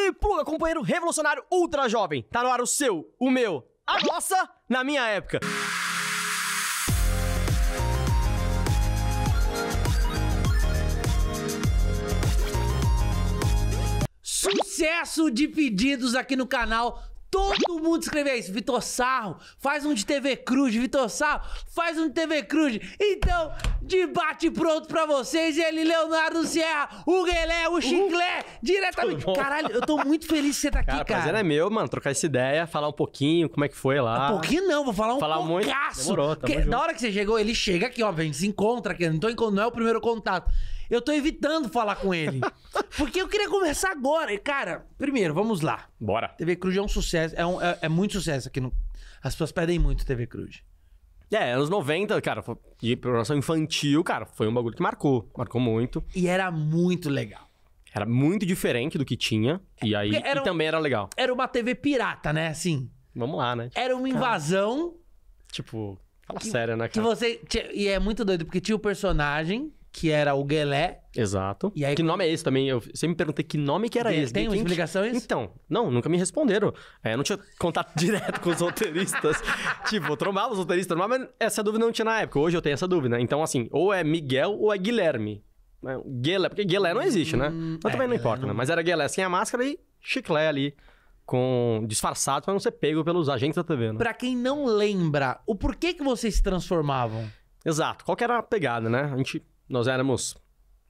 E pluga, companheiro revolucionário ultra jovem. Tá no ar o seu, o meu, a nossa, na minha época. Sucesso de pedidos aqui no canal Todo mundo escreveu isso. Vitor Sarro, faz um de TV Cruz. Vitor Sarro, faz um de TV Cruz. Então, debate pronto pra vocês. Ele, Leonardo Sierra, o Guelé, o uhum. Chiclé, diretamente. Caralho, eu tô muito feliz de você estar tá aqui, cara. cara. prazer é meu, mano. Trocar essa ideia, falar um pouquinho, como é que foi lá. Um pouquinho não, vou falar um falar poucaço. Muito. Demorou, tamo porque, junto. hora que você chegou, ele chega aqui, ó, a gente se encontra aqui. Não, tô, não é o primeiro contato. Eu tô evitando falar com ele. porque eu queria conversar agora. E, cara, primeiro, vamos lá. Bora. TV Cruz é um sucesso. É, um, é, é muito sucesso aqui. No... As pessoas pedem muito TV Cruz. É, anos 90, cara, e programação infantil, cara, foi um bagulho que marcou. Marcou muito. E era muito legal. Era muito diferente do que tinha. É, e aí era, e também era legal. Era uma TV pirata, né? Assim. Vamos lá, né? Era uma invasão. Cara, tipo, fala sério, né, cara? Que você. E é muito doido, porque tinha o personagem que era o Guelé. Exato. E aí, que nome é esse também? Eu sempre me perguntei que nome que era esse. Tem uma quem... isso? Então, não, nunca me responderam. É, eu não tinha contato direto com os roteiristas. tipo, eu trombava os roteiristas, mas essa dúvida não tinha na época. Hoje eu tenho essa dúvida. Né? Então, assim, ou é Miguel ou é Guilherme. Né? Guelé, porque Guelé não existe, né? Hum, mas é, também não importa, né? não... né? Mas era Guelé sem a máscara e chiclé ali com disfarçado para não ser pego pelos agentes da TV. Né? Para quem não lembra, o porquê que vocês se transformavam? Exato, qual que era a pegada, né? A gente nós éramos,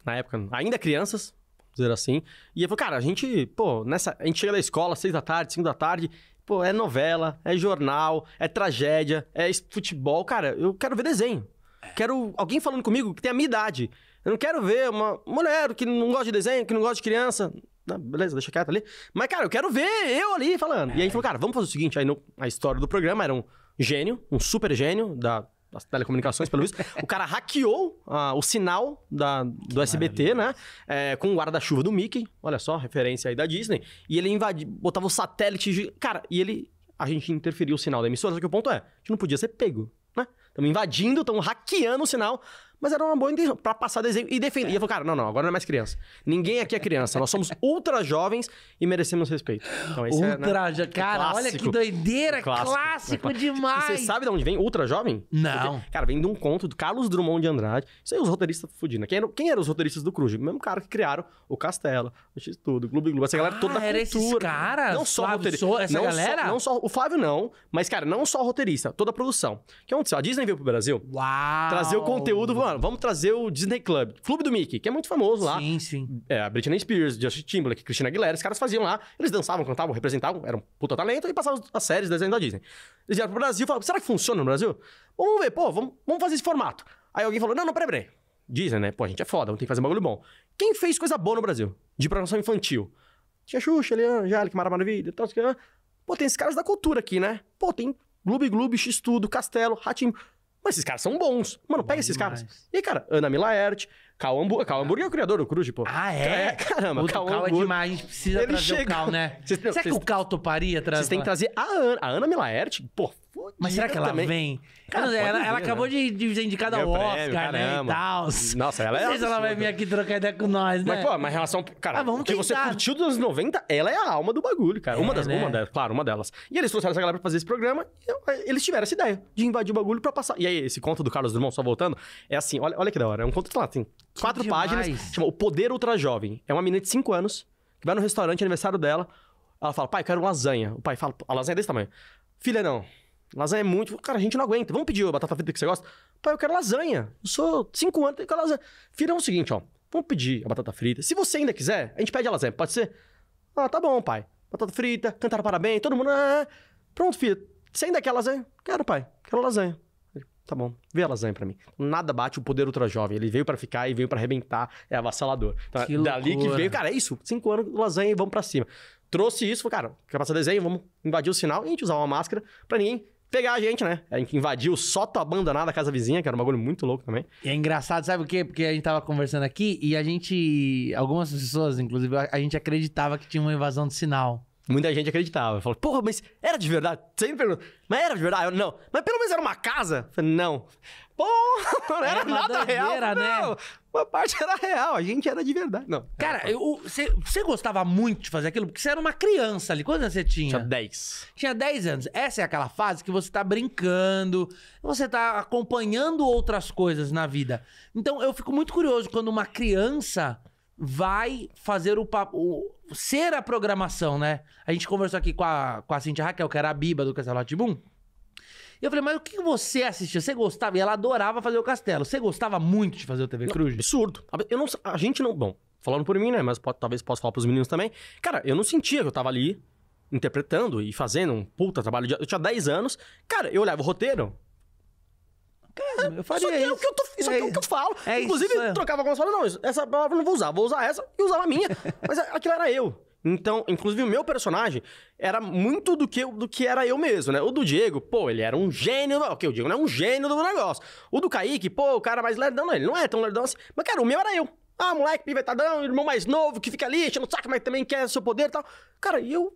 na época, ainda crianças, dizer assim. E eu falei, cara, a gente, pô, nessa, a gente chega da escola, seis da tarde, cinco da tarde, pô, é novela, é jornal, é tragédia, é futebol. Cara, eu quero ver desenho. É. Quero alguém falando comigo que tem a minha idade. Eu não quero ver uma mulher que não gosta de desenho, que não gosta de criança. beleza, deixa quieto ali. Mas, cara, eu quero ver eu ali falando. É. E aí falou, cara, vamos fazer o seguinte. Aí no, a história do programa era um gênio, um super gênio da das telecomunicações, pelo visto. o cara hackeou ah, o sinal da, do SBT, maravilha. né? É, com o guarda-chuva do Mickey. Olha só, referência aí da Disney. E ele invadiu, botava o satélite. De... Cara, e ele. A gente interferiu o sinal da emissora, só que o ponto é, a gente não podia ser pego, né? Estamos invadindo, estamos hackeando o sinal mas era uma boa para passar desenho e defender. É. E eu falei, cara, não, não, agora não é mais criança. Ninguém aqui é criança. Nós somos ultra jovens e merecemos respeito. Então, esse ultra é, né? É cara, olha que doideira. Clássico, clássico demais. Você sabe de onde vem ultra jovem? Não. Porque, cara, vem de um conto do Carlos Drummond de Andrade. Isso aí os roteiristas fudindo. Né? Quem eram quem era os roteiristas do Cruz? O mesmo cara que criaram o Castelo, o X-Tudo, o Clube Globo. Essa galera ah, toda da ah, era esse Cara, não só roteirista. So, essa não galera? Só, não só, o Flávio não, mas, cara, não só roteirista, toda a produção. O que aconteceu? A Disney veio pro Brasil Uau. trazer o conteúdo falaram, vamos trazer o Disney Club, Clube do Mickey, que é muito famoso lá. Sim, sim. É, a Britney Spears, Justin Timberlake, Christina Aguilera, os caras faziam lá, eles dançavam, cantavam, representavam, eram puta talento e passavam as séries, desenhos da Disney. Eles vieram pro Brasil e falaram, será que funciona no Brasil? Vamos ver, pô, vamos, vamos fazer esse formato. Aí alguém falou, não, não, peraí, peraí. Disney, né? Pô, a gente é foda, vamos ter que fazer um bagulho bom. Quem fez coisa boa no Brasil? De programação infantil. Tinha Xuxa, Leandro, Jale, que Mara Maravilha, tal, tal, tal. Pô, tem esses caras da cultura aqui, né? Pô, tem Gloob Gloob, X-Tudo, Castelo, Ratinho. Mas esses caras são bons. Mano, pega Bom esses demais. caras. E aí, cara, Ana Milaert, Cal Hamburger. Cal é o criador do Cruz, pô. Ah, é? é caramba, Outro Cal, é demais. A gente precisa Ele trazer o Cal, né? Cês, Será cês, que o Cal toparia trazer? Vocês têm que trazer a Ana, a Ana Milaert, pô, fodida. Mas será que ela também. vem? Cara, ela, ela, ver, ela né? acabou de, de ser indicada ao Oscar, né? E tal. Nossa, ela é. Não sei se ela vai vir aqui trocar ideia com nós, né? Mas, pô, mas relação. Cara, ah, o que você curtiu dos anos 90, ela é a alma do bagulho, cara. É, uma, das, né? uma delas, claro, uma delas. E eles trouxeram essa galera pra fazer esse programa e é, eles tiveram essa ideia de invadir o bagulho pra passar. E aí, esse conto do Carlos Drummond, só voltando, é assim: olha, olha que da hora. É um conto, sei lá, tem quatro demais. páginas. Chama O Poder Ultra Jovem. É uma menina de cinco anos que vai no restaurante, aniversário dela. Ela fala, pai, quero lasanha. O pai fala, a lasanha é desse tamanho. Filha, não. Lasanha é muito. Cara, a gente não aguenta. Vamos pedir a batata frita que você gosta? Pai, eu quero lasanha. Eu sou cinco anos, eu quero lasanha. Filho, é o seguinte, ó. Vamos pedir a batata frita. Se você ainda quiser, a gente pede a lasanha. Pode ser? Ah, tá bom, pai. Batata frita, cantaram parabéns, todo mundo. Ah, ah. pronto, filho. Você ainda quer lasanha? Quero, pai. Quero lasanha. Tá bom, vê a lasanha pra mim. Nada bate o poder ultra jovem. Ele veio para ficar e veio para arrebentar. É avassalador. Então, que é dali que veio, cara, é isso. Cinco anos, lasanha e vamos pra cima. Trouxe isso, cara, quer passar desenho? Vamos invadir o sinal e a gente usar uma máscara pra ninguém pegar a gente, né? A gente invadiu só sótão abandonada da casa vizinha, que era um bagulho muito louco também. E é engraçado, sabe por quê? Porque a gente tava conversando aqui e a gente. Algumas pessoas, inclusive, a gente acreditava que tinha uma invasão de sinal. Muita gente acreditava. Falou, porra, mas era de verdade? Sempre pergunta, mas era de verdade? Eu, não. Mas pelo menos era uma casa? Falei, não. Porra, não era, nada doideira, real. Né? Não. Né? Uma parte era real, a gente era de verdade. Não. É Cara, você gostava muito de fazer aquilo porque você era uma criança ali. Quantos anos você tinha? Tinha 10. Tinha 10 anos. Essa é aquela fase que você tá brincando, você tá acompanhando outras coisas na vida. Então eu fico muito curioso quando uma criança vai fazer o papo. Ser a programação, né? A gente conversou aqui com a, com a Cintia Raquel, que era a Biba do Castelo Atibum. E eu falei, mas o que você assistia? Você gostava? E ela adorava fazer o Castelo. Você gostava muito de fazer o TV Cruz? absurdo. Eu não, a gente não. Bom, falando por mim, né? Mas pode, talvez possa falar pros meninos também. Cara, eu não sentia que eu tava ali interpretando e fazendo um puta trabalho. De, eu tinha 10 anos. Cara, eu olhava o roteiro, Cara, eu faria é isso. Aqui é o que eu, tô, isso é, é o que eu falo. É Inclusive, isso, é. trocava algumas palavras. Não, essa palavra eu não vou usar. Vou usar essa e usava a minha. Mas aquilo era eu. Então, inclusive, o meu personagem era muito do que, do que era eu mesmo, né? O do Diego, pô, ele era um gênio. Ok, o Diego não é um gênio do negócio. O do Kaique, pô, o cara mais lerdão, não, ele não é tão lerdão assim. Mas, cara, o meu era eu. Ah, moleque pivetadão, irmão mais novo que fica ali, enchendo o saco, mas também quer seu poder e tal. Cara, eu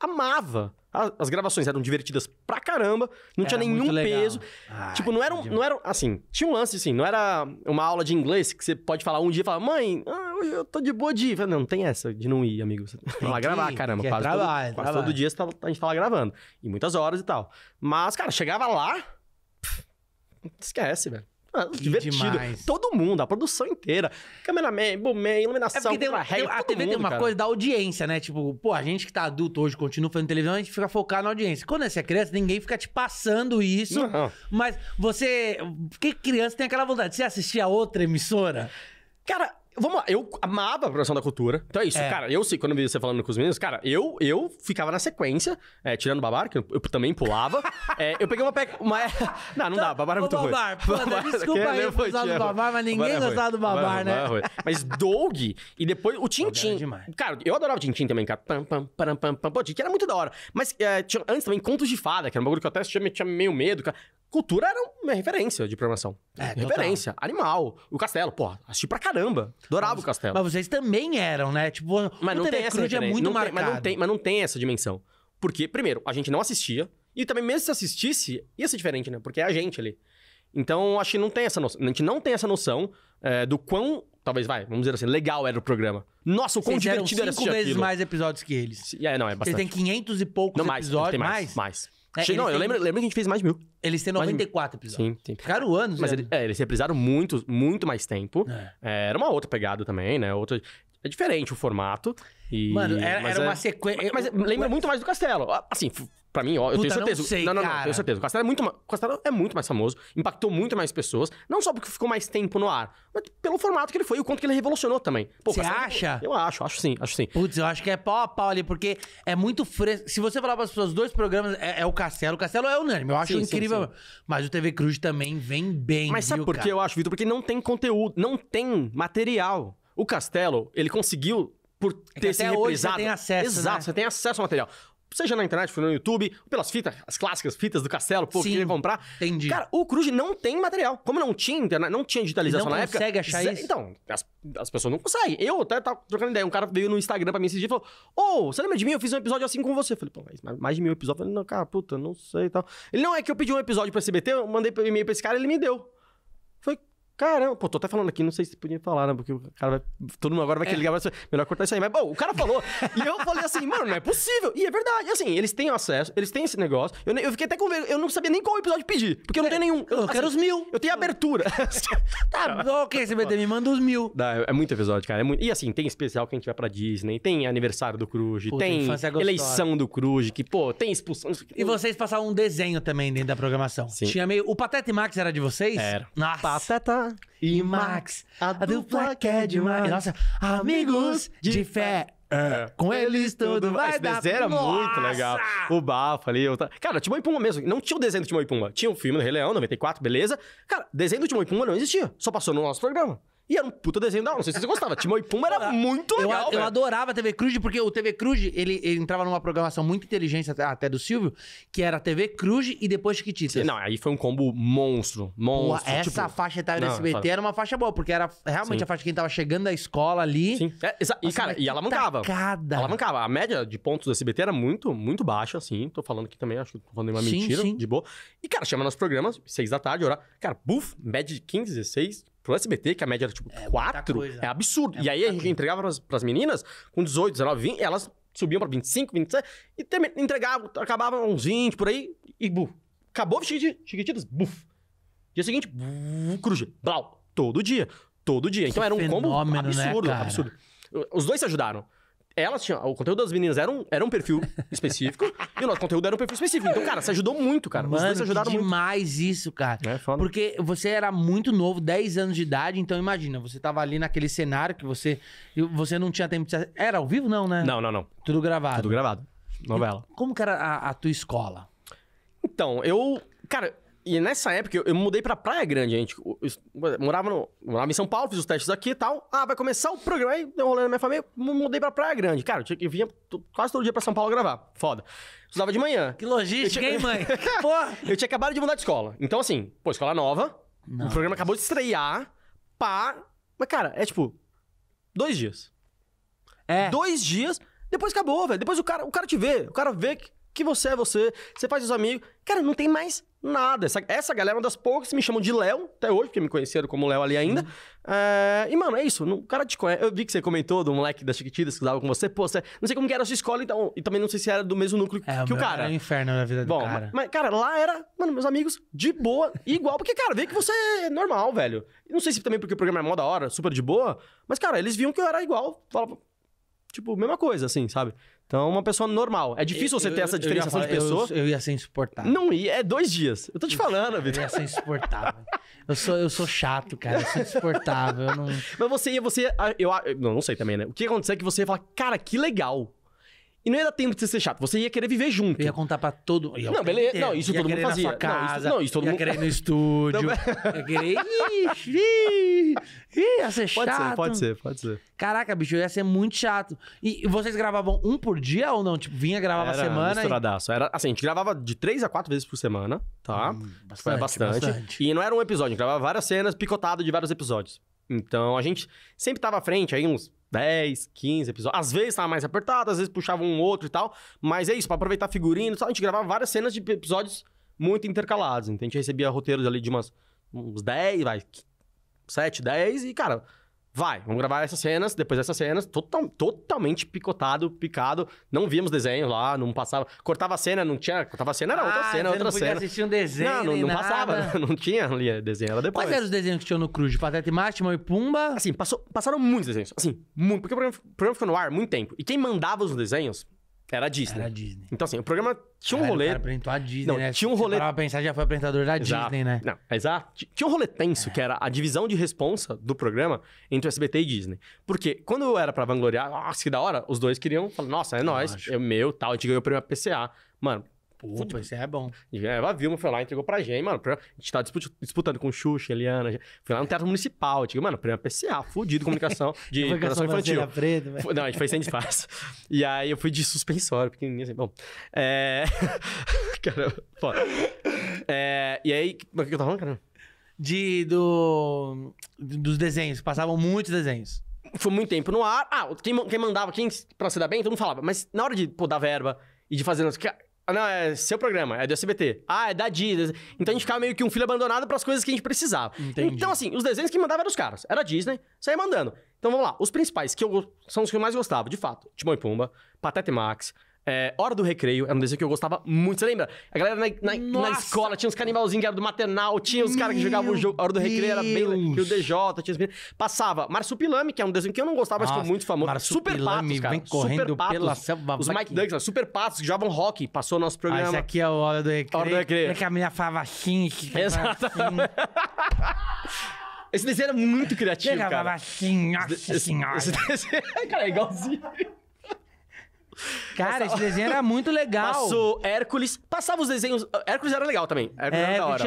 amava as, gravações eram divertidas pra caramba, não era tinha nenhum peso. Ai, tipo, não era, um, não era. Assim, tinha um lance assim, não era uma aula de inglês que você pode falar um dia e falar, mãe, ah, hoje eu tô de boa de ir. Não, não tem essa de não ir, amigo. Você tem que lá gravar, caramba. Quase, trabalho, todo, é quase todo dia tá, a gente tava gravando. E muitas horas e tal. Mas, cara, chegava lá. Pff, esquece, velho que divertido. Demais. Todo mundo, a produção inteira. Cameraman, boomman, iluminação, é deu, deu, A TV mundo, tem uma cara. coisa da audiência, né? Tipo, pô, a gente que tá adulto hoje, continua fazendo televisão, a gente fica focado na audiência. Quando você é criança, ninguém fica te passando isso. Não. Mas você... Porque criança tem aquela vontade. Você assistir a outra emissora... Cara, Vamos lá, eu amava a produção da cultura. Então é isso, é. cara. Eu sei, quando eu vi você falando com os meninos, cara, eu, eu ficava na sequência, é, tirando o babar, que eu, eu também pulava. é, eu peguei uma, peca. uma. Não, não tá. dá, babar é muito ruim. Babar, pô, babar, é desculpa aí eu é gostar do babar, mas ninguém babar é gostava do babar, babar né? Babar mas Doug e depois o Tintin. Cara, eu adorava o Tintin também, cara. Pam, pam, pam, pam, pam. pam, que era muito da hora. Mas antes também, Contos de Fada, que era um bagulho que eu até tinha meio medo, cara. Cultura era uma referência de programação. É, referência. Animal. O Castelo, porra, assisti pra caramba. Adorava mas, o Castelo. Mas vocês também eram, né? Tipo, mas não TV tem essa é muito não tem, mas, não tem, mas não tem essa dimensão. Porque, primeiro, a gente não assistia. E também, mesmo se assistisse, ia ser diferente, né? Porque é a gente ali. Então, acho que não tem essa noção. A gente não tem essa noção é, do quão, talvez vai, vamos dizer assim, legal era o programa. Nossa, o quão Vocês divertido eram cinco vezes aquilo. mais episódios que eles. É, não, é bastante. Você tem 500 e poucos não, mais, episódios. Tem mais, mais. mais. É, che... Não, eu lembro, lembro que a gente fez mais de mil. Eles têm 94 episódios. Sim, tem. Ficaram anos, Mas ele, né? é, eles reprisaram muito, muito mais tempo. É. é. era uma outra pegada também, né? Outra... É diferente o formato. E... Mano, era, era é uma sequência. Mas lembra muito mais do Castelo. Assim, Pra mim, ó, eu tenho certeza. Não, sei, não, não, não, tenho certeza. O Castelo é muito, o Castelo é muito mais famoso, impactou muito mais pessoas, não só porque ficou mais tempo no ar, mas pelo formato que ele foi e o quanto que ele revolucionou também. Você é acha? Eu, eu, acho, acho sim, acho sim. Putz, eu acho que é pau a pau ali, porque é muito fresco. Se você falar pras pessoas, dois programas é, é, o Castelo, o Castelo é unânime, eu acho sim, incrível. Sim, sim. Mas o TV Cruz também vem bem, Mas sabe por que eu acho, Vitor? Porque não tem conteúdo, não tem material. O Castelo, ele conseguiu por é ter é se reprisado. Hoje você tem acesso, Exato, né? você tem acesso ao material seja na internet, no YouTube, pelas fitas, as clássicas fitas do Castelo, pô, Sim, vai comprar. Entendi. Cara, o Cruz não tem material. Como não tinha internet, não tinha digitalização não na época. Não consegue achar isso? Então, as, as pessoas não conseguem. Eu até tava trocando ideia. Um cara veio no Instagram pra mim esses e falou: Ô, oh, você lembra de mim? Eu fiz um episódio assim com você. Eu falei, pô, mas mais de mil episódios. Eu falei, não, cara, puta, não sei e tal. Ele não é que eu pedi um episódio pro SBT, eu mandei um e-mail pra esse cara ele me deu. Foi, Caramba, pô, tô até falando aqui, não sei se podia falar, né? Porque o cara vai. Todo mundo agora vai querer é. ligar, vai melhor cortar isso aí. Mas, bom, o cara falou. e eu falei assim, mano, não é possível. E é verdade. assim, eles têm acesso, eles têm esse negócio. Eu, eu fiquei até com eu não sabia nem qual episódio pedir, porque eu não tenho nenhum. Eu, assim, quero os mil. Eu tenho abertura. tá, ok, CBT, me manda os mil. Dá, é, muito episódio, cara. É muito... E assim, tem especial que a gente vai pra Disney, tem aniversário do Cruz, tem eleição do Cruz, que, pô, tem expulsão. E vocês passaram um desenho também dentro da programação. Sim. Tinha meio. O Pateta e Max era de vocês? Era. Nossa. Pateta e Max. A dupla que é, é demais. Nossa, amigos de fé. É, é. Com eles tudo vai Esse dar. desenho era Nossa! muito legal. O bafo ali. Eu... Cara, Timão e Pumba mesmo. Não tinha o desenho do Timão e Pumba. Tinha o filme do Rei Leão, 94, beleza. Cara, desenho do Timão e Pumba não existia. Só passou no nosso programa. E era um puta desenho da hora. Não sei se você gostava. Timão e Pumba era muito legal. Eu, eu adorava a TV Cruz, porque o TV Cruz, ele, ele, entrava numa programação muito inteligente até, até do Silvio, que era TV Cruz e depois Chiquititas. Não, aí foi um combo monstro. Monstro. essa tipo... faixa etária do SBT era uma faixa boa, porque era realmente Sim. a faixa que a gente tava chegando da escola ali. Sim. É, exa... Nossa, e, cara, e alavancava. ela mancava A média de pontos do SBT era muito, muito baixa, assim. Tô falando aqui também, acho que tô falando uma sim, mentira, sim. de boa. E, cara, chama nos programas, seis da tarde, hora. Cara, buf, média de 15, 16, pro SBT, que a média era tipo 4, é, é absurdo. É e aí a gente entregava pras, pras meninas com 18, 19, 20, elas subiam pra 25, 27, e também entregavam, acabavam uns 20 por aí, e buf. Acabou o Chiquititas, buf. Dia seguinte, buf, blau. Todo dia, todo dia. Então que era um fenômeno, combo né, absurdo, né, absurdo. Os dois se ajudaram elas tinham. O conteúdo das meninas era um, era um perfil específico e o nosso conteúdo era um perfil específico. Então, cara, você ajudou muito, cara. Mano, Os dois ajudaram demais isso, cara. É foda. Porque você era muito novo, 10 anos de idade, então imagina, você tava ali naquele cenário que você. Você não tinha tempo de. Era ao vivo, não, né? Não, não, não. Tudo gravado. Tudo gravado. Novela. E como que era a, a tua escola? Então, eu. Cara, e nessa época, eu, eu mudei pra Praia Grande, gente. Eu, eu morava, no, morava em São Paulo, fiz os testes aqui e tal. Ah, vai começar o programa. Aí deu um rolê na minha família, mudei pra Praia Grande. Cara, eu, tinha, eu vinha quase todo dia pra São Paulo gravar. Foda. Estudava de manhã. Que logística, tinha... hein, mãe? Porra! eu tinha acabado de mudar de escola. Então, assim, pô, escola nova. Não, o programa acabou de estrear. Pá. Mas, cara, é tipo, dois dias. É. Dois dias, depois acabou, velho. Depois o cara, o cara te vê. O cara vê que você é você, você faz os amigos. Cara, não tem mais Nada. Essa, essa galera é uma das poucas que me chamam de Léo, até hoje, porque me conheceram como Léo ali ainda. Uhum. É, e, mano, é isso. O cara te conhece. Eu vi que você comentou do moleque das Chiquititas que dava com você. Pô, você... não sei como era a sua escola, então. E também não sei se era do mesmo núcleo é, que o, o cara. Era um inferno na vida Bom, do cara. Mas, cara, lá era, mano, meus amigos, de boa, igual. Porque, cara, vê que você é normal, velho. Não sei se também porque o programa é mó da hora, super de boa. Mas, cara, eles viam que eu era igual. Falava, tipo, mesma coisa, assim, sabe? Então, uma pessoa normal. É difícil eu, você ter eu, essa diferenciação falar, de pessoa. Eu, eu, ia ser insuportável. Não ia, é dois dias. Eu tô te falando, Vitor. Eu ia ser insuportável. eu, sou, eu sou chato, cara. Eu sou insuportável. Não... Mas você ia, você. Eu não, não sei também, né? O que ia acontecer é que você ia falar, cara, que legal. E não ia dar tempo de você ser chato, você ia querer viver junto. Eu ia contar pra todo mundo. Não, beleza. Inteiro. Não, isso ia todo mundo fazia. Na casa, não, isso, não, isso todo ia mundo. Ia querer no estúdio. ia querer. Ixi, ia ser pode chato. Pode ser, pode ser, pode ser. Caraca, bicho, ia ser muito chato. E vocês gravavam um por dia ou não? Tipo, vinha, gravava Era semana. Misturadaço. E... Era assim, a gente gravava de três a quatro vezes por semana, tá? Hum, tipo, bastante, bastante. bastante. E não era um episódio, a gente gravava várias cenas picotado de vários episódios. Então a gente sempre tava à frente, aí uns 10, 15 episódios. Às vezes tava mais apertado, às vezes puxava um outro e tal. Mas é isso, para aproveitar figurino e tal. A gente gravava várias cenas de episódios muito intercalados. Então a gente recebia roteiros ali de umas uns 10, vai, 7, 10 e, cara, vai, vamos gravar essas cenas, depois essas cenas, total, totalmente picotado, picado. Não víamos desenho lá, não passava. Cortava a cena, não tinha. Cortava a cena, era ah, outra cena, outra não cena. assistir um desenho. Não, não, não passava, não tinha ali eh, desenho, era depois. Quais eram os desenhos que tinham no Cruz? Pateta e Marte, Mão e Pumba? Assim, passou, passaram muitos desenhos. Assim, muito. Porque o programa, o programa ficou no ar muito tempo. E quem mandava os desenhos era a Disney. Era a Disney. Então, assim, o programa tinha um Caralho, rolê. O cara apresentou a Disney, não, né? Tinha um rolê. Pra pensar, já foi apresentador da exato. Disney, né? Não, exato. Tinha um rolê tenso, é. que era a divisão de responsa do programa entre o SBT e Disney. Porque quando eu era pra vangloriar, nossa, que da hora, os dois queriam falar, nossa, é nóis, é meu, tal, a gente ganhou o prêmio PCA. Mano, Pô, isso é bom. É, a Vilma foi lá, entregou pra gente, mano. A gente tava tá disputando com o Xuxa, Eliana. Foi lá no Teatro Municipal. tipo, mano, prêmio PCA, fudido, comunicação de comunicação infantil. Preto, mas... Não, a gente foi sem disfarce. e aí eu fui de suspensório, pequenininho assim. Bom, é... Caramba, foda. É... E aí, o que eu tava falando, caramba? De, do... Dos desenhos, passavam muitos desenhos foi muito tempo no ar. Ah, quem, quem mandava, quem pra se dar bem, todo mundo falava. Mas na hora de pô, dar verba e de fazer. Ah, não, é seu programa, é do SBT. Ah, é da Disney. Então a gente ficava meio que um filho abandonado para as coisas que a gente precisava. Entendi. Então, assim, os desenhos que mandava eram os caras. Era a Disney, saía mandando. Então vamos lá, os principais, que eu, são os que eu mais gostava, de fato. Timão e Pumba, Pateta e Max, é, Hora do Recreio era um desenho que eu gostava muito. Você lembra? A galera na, na, na escola tinha uns canibalzinhos que eram do maternal, tinha os caras que jogavam o jogo. Hora do Recreio era bem. o DJ, tinha os... Passava Marsupilame, que é um desenho que eu não gostava, mas ficou muito famoso. Super Patos, cara. Vem correndo Super Patos. Pela selva, os Mike Ducks, né, Super Patos, que jogavam rock, passou o nosso programa. Ah, esse aqui é o Hora do Recreio. Hora do Recreio. É que a minha assim, falava assim. Exato. Esse desenho era muito criativo, cara. Assim, nossa esse, senhora. Esse desenho, cara, é igualzinho. Cara, Passava... esse desenho era muito legal. Passou Hércules. Passava os desenhos. Hércules era legal também. Hércules é, era da hora.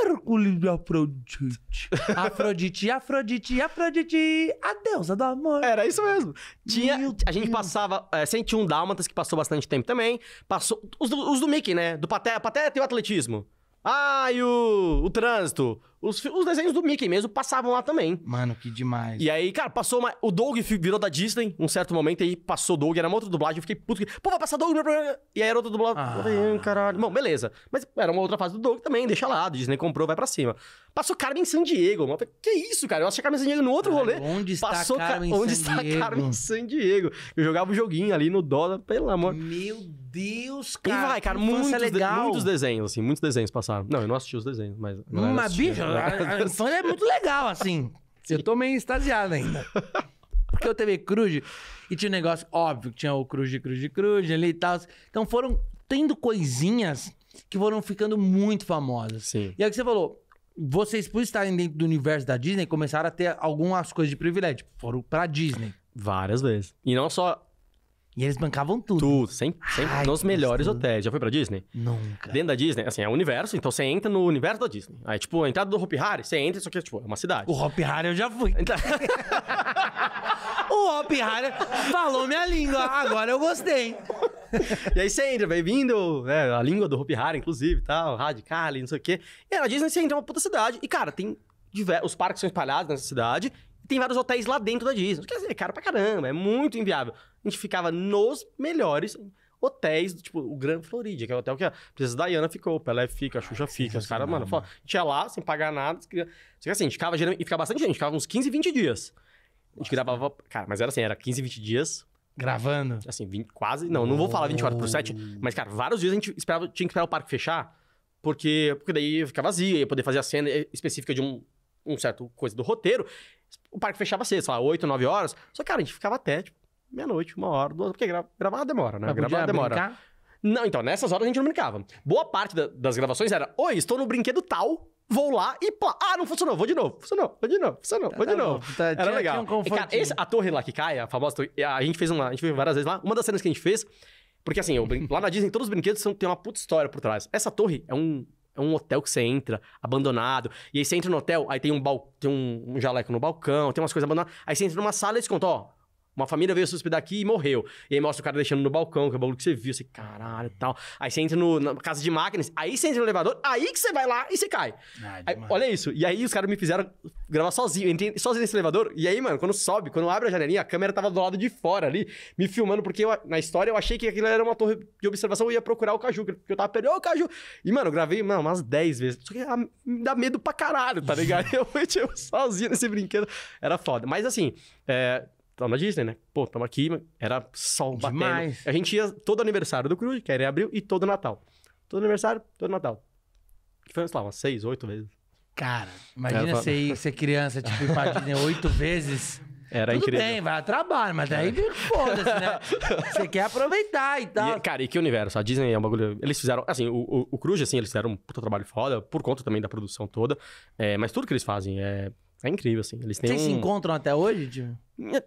Hércules e Afrodite. Afrodite, Afrodite, Afrodite. A deusa do amor. Era isso mesmo. Tinha, Meu a gente Deus. passava é, 101 Dálmatas, que passou bastante tempo também. Passou. Os do, os do Mickey, né? Do Paté. Paté tem o atletismo. Ah, e o, o trânsito. Os, os desenhos do Mickey mesmo passavam lá também. Mano, que demais. E aí, cara, passou uma... O Doug virou da Disney um certo momento, aí passou Doug, era uma outra dublagem, eu fiquei puto. Que... Pô, vai passar Doug no programa. E aí era outra dublagem. Ah. caralho. Bom, beleza. Mas era uma outra fase do Doug também, deixa lá. A Disney comprou, vai pra cima. Passou Carmen San Diego. Mano. Que isso, cara? Eu achei Carmen San Diego no outro Ai, rolê. Onde está passou Carmen Ca... Onde San está Diego? Carmen San Diego? Eu jogava o um joguinho ali no Dó, pelo amor. Meu Deus. Deus, cara. E vai, cara, muitos, é legal. De, muitos desenhos, assim, muitos desenhos passaram. Não, eu não assisti os desenhos, mas. Uma bicha, a, a infância é muito legal, assim. Sim. Eu tô meio extasiado ainda. Porque eu TV Cruz e tinha um negócio óbvio, tinha o Cruz de Cruz de Cruz ali e tal. Então foram tendo coisinhas que foram ficando muito famosas. Sim. E é o que você falou, vocês, por estarem dentro do universo da Disney, começaram a ter algumas coisas de privilégio. Foram pra Disney. Várias vezes. E não só e eles bancavam tudo. Tudo, sempre, sempre Ai, nos melhores hotéis. Já foi pra Disney? Nunca. Dentro da Disney, assim, é o universo, então você entra no universo da Disney. Aí, tipo, a entrada do Hopi Hari, você entra, só que tipo, é uma cidade. O Hopi Hari eu já fui. Então... o Hopi Hari falou minha língua, agora eu gostei. e aí você entra, bem-vindo, né, a língua do Hopi Hari, inclusive, tal, Radical, não sei o quê. E na Disney você entra uma puta cidade, e, cara, tem os parques são espalhados nessa cidade tem vários hotéis lá dentro da Disney. Quer dizer, assim, é caro pra caramba, é muito inviável. A gente ficava nos melhores hotéis, tipo, o Grand Florida, que é o hotel que a Princesa Diana ficou, o Pelé fica, a Xuxa ah, fica, os caras, mano, fala, a gente ia lá sem pagar nada. Queria... Só que assim, a gente ficava gerando, e ficava bastante gente, ficava uns 15, 20 dias. A gente gravava, cara, mas era assim, era 15, 20 dias. Gravando? Assim, 20, quase, não, não vou falar 24 por 7, mas, cara, vários dias a gente esperava, tinha que esperar o parque fechar, porque, porque daí ficava vazio, ia poder fazer a cena específica de um, um certo coisa do roteiro. O parque fechava cedo, sei lá, 8, 9 horas. Só que, cara, a gente ficava até, tipo, meia-noite, uma hora, duas, porque gra gravar demora, né? Gravar demora. Brincar? Não, então, nessas horas a gente não brincava. Boa parte da, das gravações era: Oi, estou no brinquedo tal, vou lá e pá. Ah, não funcionou, vou de novo. Funcionou, vou de novo, funcionou, tá, vou de tá novo. tá, era legal. Um e, cara, esse, a torre lá que cai, a famosa torre, a gente fez uma, a gente fez várias vezes lá. Uma das cenas que a gente fez, porque assim, brin... lá na Disney todos os brinquedos são, tem uma puta história por trás. Essa torre é um é um hotel que você entra, abandonado. E aí você entra no hotel, aí tem um, bal... tem um, jaleco no balcão, tem umas coisas abandonadas. Aí você entra numa sala e eles contam, ó, uma família veio se hospedar aqui e morreu. E aí mostra o cara deixando no balcão, que é o bagulho que você viu, você, caralho, tal. Aí você entra no, na casa de máquinas, aí você entra no elevador, aí que você vai lá e você cai. Ah, é aí, olha isso. E aí os caras me fizeram gravar sozinho. entrei sozinho nesse elevador. E aí, mano, quando sobe, quando abre a janelinha, a câmera tava do lado de fora ali, me filmando, porque eu, na história eu achei que aquilo era uma torre de observação, eu ia procurar o Caju, porque eu tava perdendo o Caju. E, mano, eu gravei, mano, umas 10 vezes. Só que a, ah, me dá medo pra caralho, tá ligado? eu, eu tipo, sozinho nesse brinquedo. Era foda. Mas assim, é tá na Disney, né? Pô, tamo aqui, era sol Demais. batendo. A gente ia todo aniversário do Cruz, que era em abril, e todo Natal. Todo aniversário, todo Natal. Que foi, sei lá, umas seis, oito vezes. Cara, imagina você ir, ser criança, tipo, ir pra Disney oito vezes. Era Tudo incrível. bem, vai a trabalho, mas daí foda-se, né? Você quer aproveitar e tal. E, cara, e que universo? A Disney é um bagulho. Eles fizeram, assim, o, o, o Cruz, assim, eles fizeram um puta trabalho foda, por conta também da produção toda. É, mas tudo que eles fazem é é incrível, assim. Eles têm Vocês um... se encontram até hoje, Jim?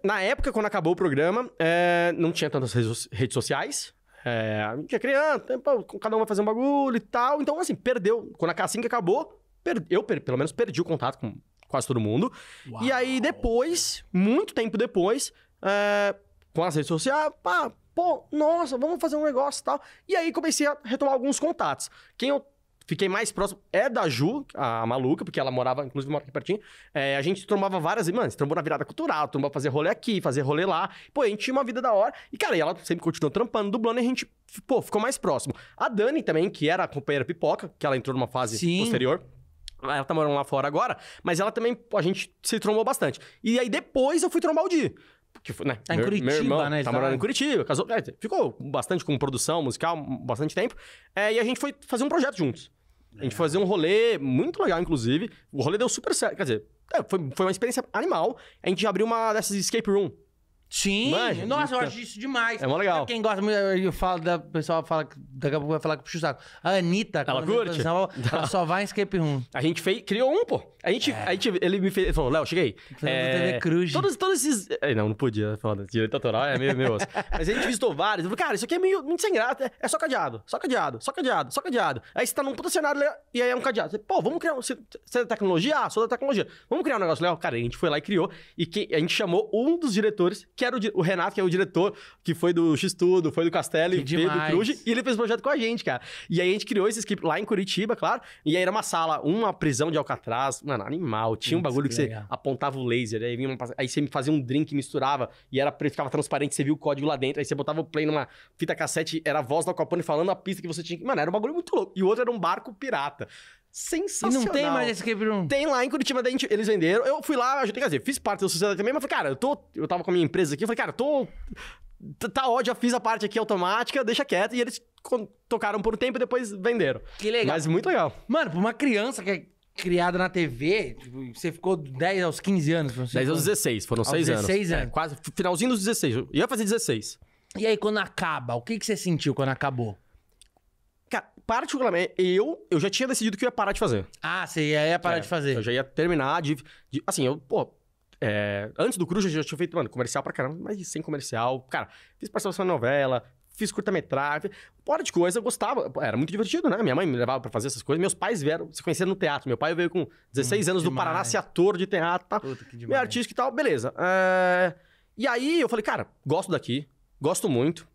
Na época, quando acabou o programa, é... não tinha tantas redes sociais. É... gente tinha criança, né, cada um vai fazer um bagulho e tal. Então, assim, perdeu. Quando a assim que acabou, per... eu pelo menos perdi o contato com quase todo mundo. Uau. E aí, depois, muito tempo depois, é... com as redes sociais, pá, pô, nossa, vamos fazer um negócio e tal. E aí comecei a retomar alguns contatos. Quem eu fiquei mais próximo. É da Ju, a maluca, porque ela morava, inclusive, mora aqui pertinho. É, a gente trombava várias. Mano, trombou na virada cultural, trombou fazer rolê aqui, fazer rolê lá. Pô, a gente tinha uma vida da hora. E, cara, e ela sempre continuou trampando, dublando, e a gente, pô, ficou mais próximo. A Dani também, que era a companheira pipoca, que ela entrou numa fase Sim. posterior. Ela tá morando lá fora agora, mas ela também, a gente se trombou bastante. E aí depois eu fui trombar o Di que foi, né? Tá em meu, Curitiba, meu irmão né? Tá morando em Curitiba, casou, é, ficou bastante com produção musical, bastante tempo. É, e a gente foi fazer um projeto juntos. A gente foi é. fazer um rolê muito legal, inclusive. O rolê deu super certo. Quer dizer, é, foi, foi uma experiência animal. A gente abriu uma dessas escape room. Sim, nossa, eu então. acho isso demais. É mó legal. Pra Quem gosta muito, eu falo da, pessoa fala daqui a pouco vai falar que puxa o saco. A Anitta, Ela quando curte? ela só vai em escape room. A gente fez, criou um, pô. A gente, é. a gente ele me fez, ele falou, Léo, cheguei. Falando é, TV Cruz. Todos, todos esses... é, não, não podia, foda. Direito autoral é meio meu. Mas a gente visitou vários. Eu falei, cara, isso aqui é meio, muito sem graça. É, é só cadeado, só cadeado, só cadeado, só cadeado. Aí você tá num puta cenário e aí é um cadeado. Você, pô, vamos criar um... Você você é da tecnologia? Ah, sou da tecnologia. Vamos criar um negócio, Léo? Cara, a gente foi lá e criou. E que, a gente chamou um dos diretores que que era o, o, Renato, que é o diretor, que foi do X-Tudo, foi do Castelli, que Pedro demais. Cruz, e ele fez o um projeto com a gente, cara. E aí a gente criou esse skip lá em Curitiba, claro, e aí era uma sala, uma prisão de Alcatraz, mano, animal. Tinha um bagulho que, que, você apontava o laser, aí, vinha uma, aí você fazia um drink, misturava, e era ficava transparente, você via o código lá dentro, aí você botava o play numa fita cassete, era a voz da Capone falando a pista que você tinha que... Mano, era um bagulho muito louco. E o outro era um barco pirata sensacional. E não tem mais escape room? Tem lá em Curitiba, daí eles venderam. Eu fui lá, ajudei, quer dizer, fiz parte da sociedade também, mas falei, cara, eu tô... Eu tava com a minha empresa aqui, eu falei, cara, eu tô... Tá ódio, já fiz a parte aqui automática, deixa quieto. E eles tocaram por um tempo e depois venderam. Que legal. Mas muito legal. Mano, pra uma criança que é criada na TV, tipo, você ficou 10 aos 15 anos. Você 10 aos 16, foram aos 6 anos. 16 é, anos. É, quase, finalzinho dos 16. Eu ia fazer 16. E aí, quando acaba, o que, que você sentiu quando acabou? particularmente, eu, eu já tinha decidido que eu ia parar de fazer. Ah, você ia, ia parar é, de fazer. Eu já ia terminar de. de assim, eu, pô. É, antes do Cruz, eu já tinha feito, mano, comercial pra caramba, mas sem comercial. Cara, fiz participação na novela, fiz curta-metragem, hora de coisa, eu gostava. Era muito divertido, né? Minha mãe me levava para fazer essas coisas. Meus pais vieram, se conheceram no teatro. Meu pai veio com 16 hum, anos demais. do Paraná, ser ator de teatro e artista Puta, que Meio artístico e tal, beleza. É... E aí eu falei, cara, gosto daqui, gosto muito,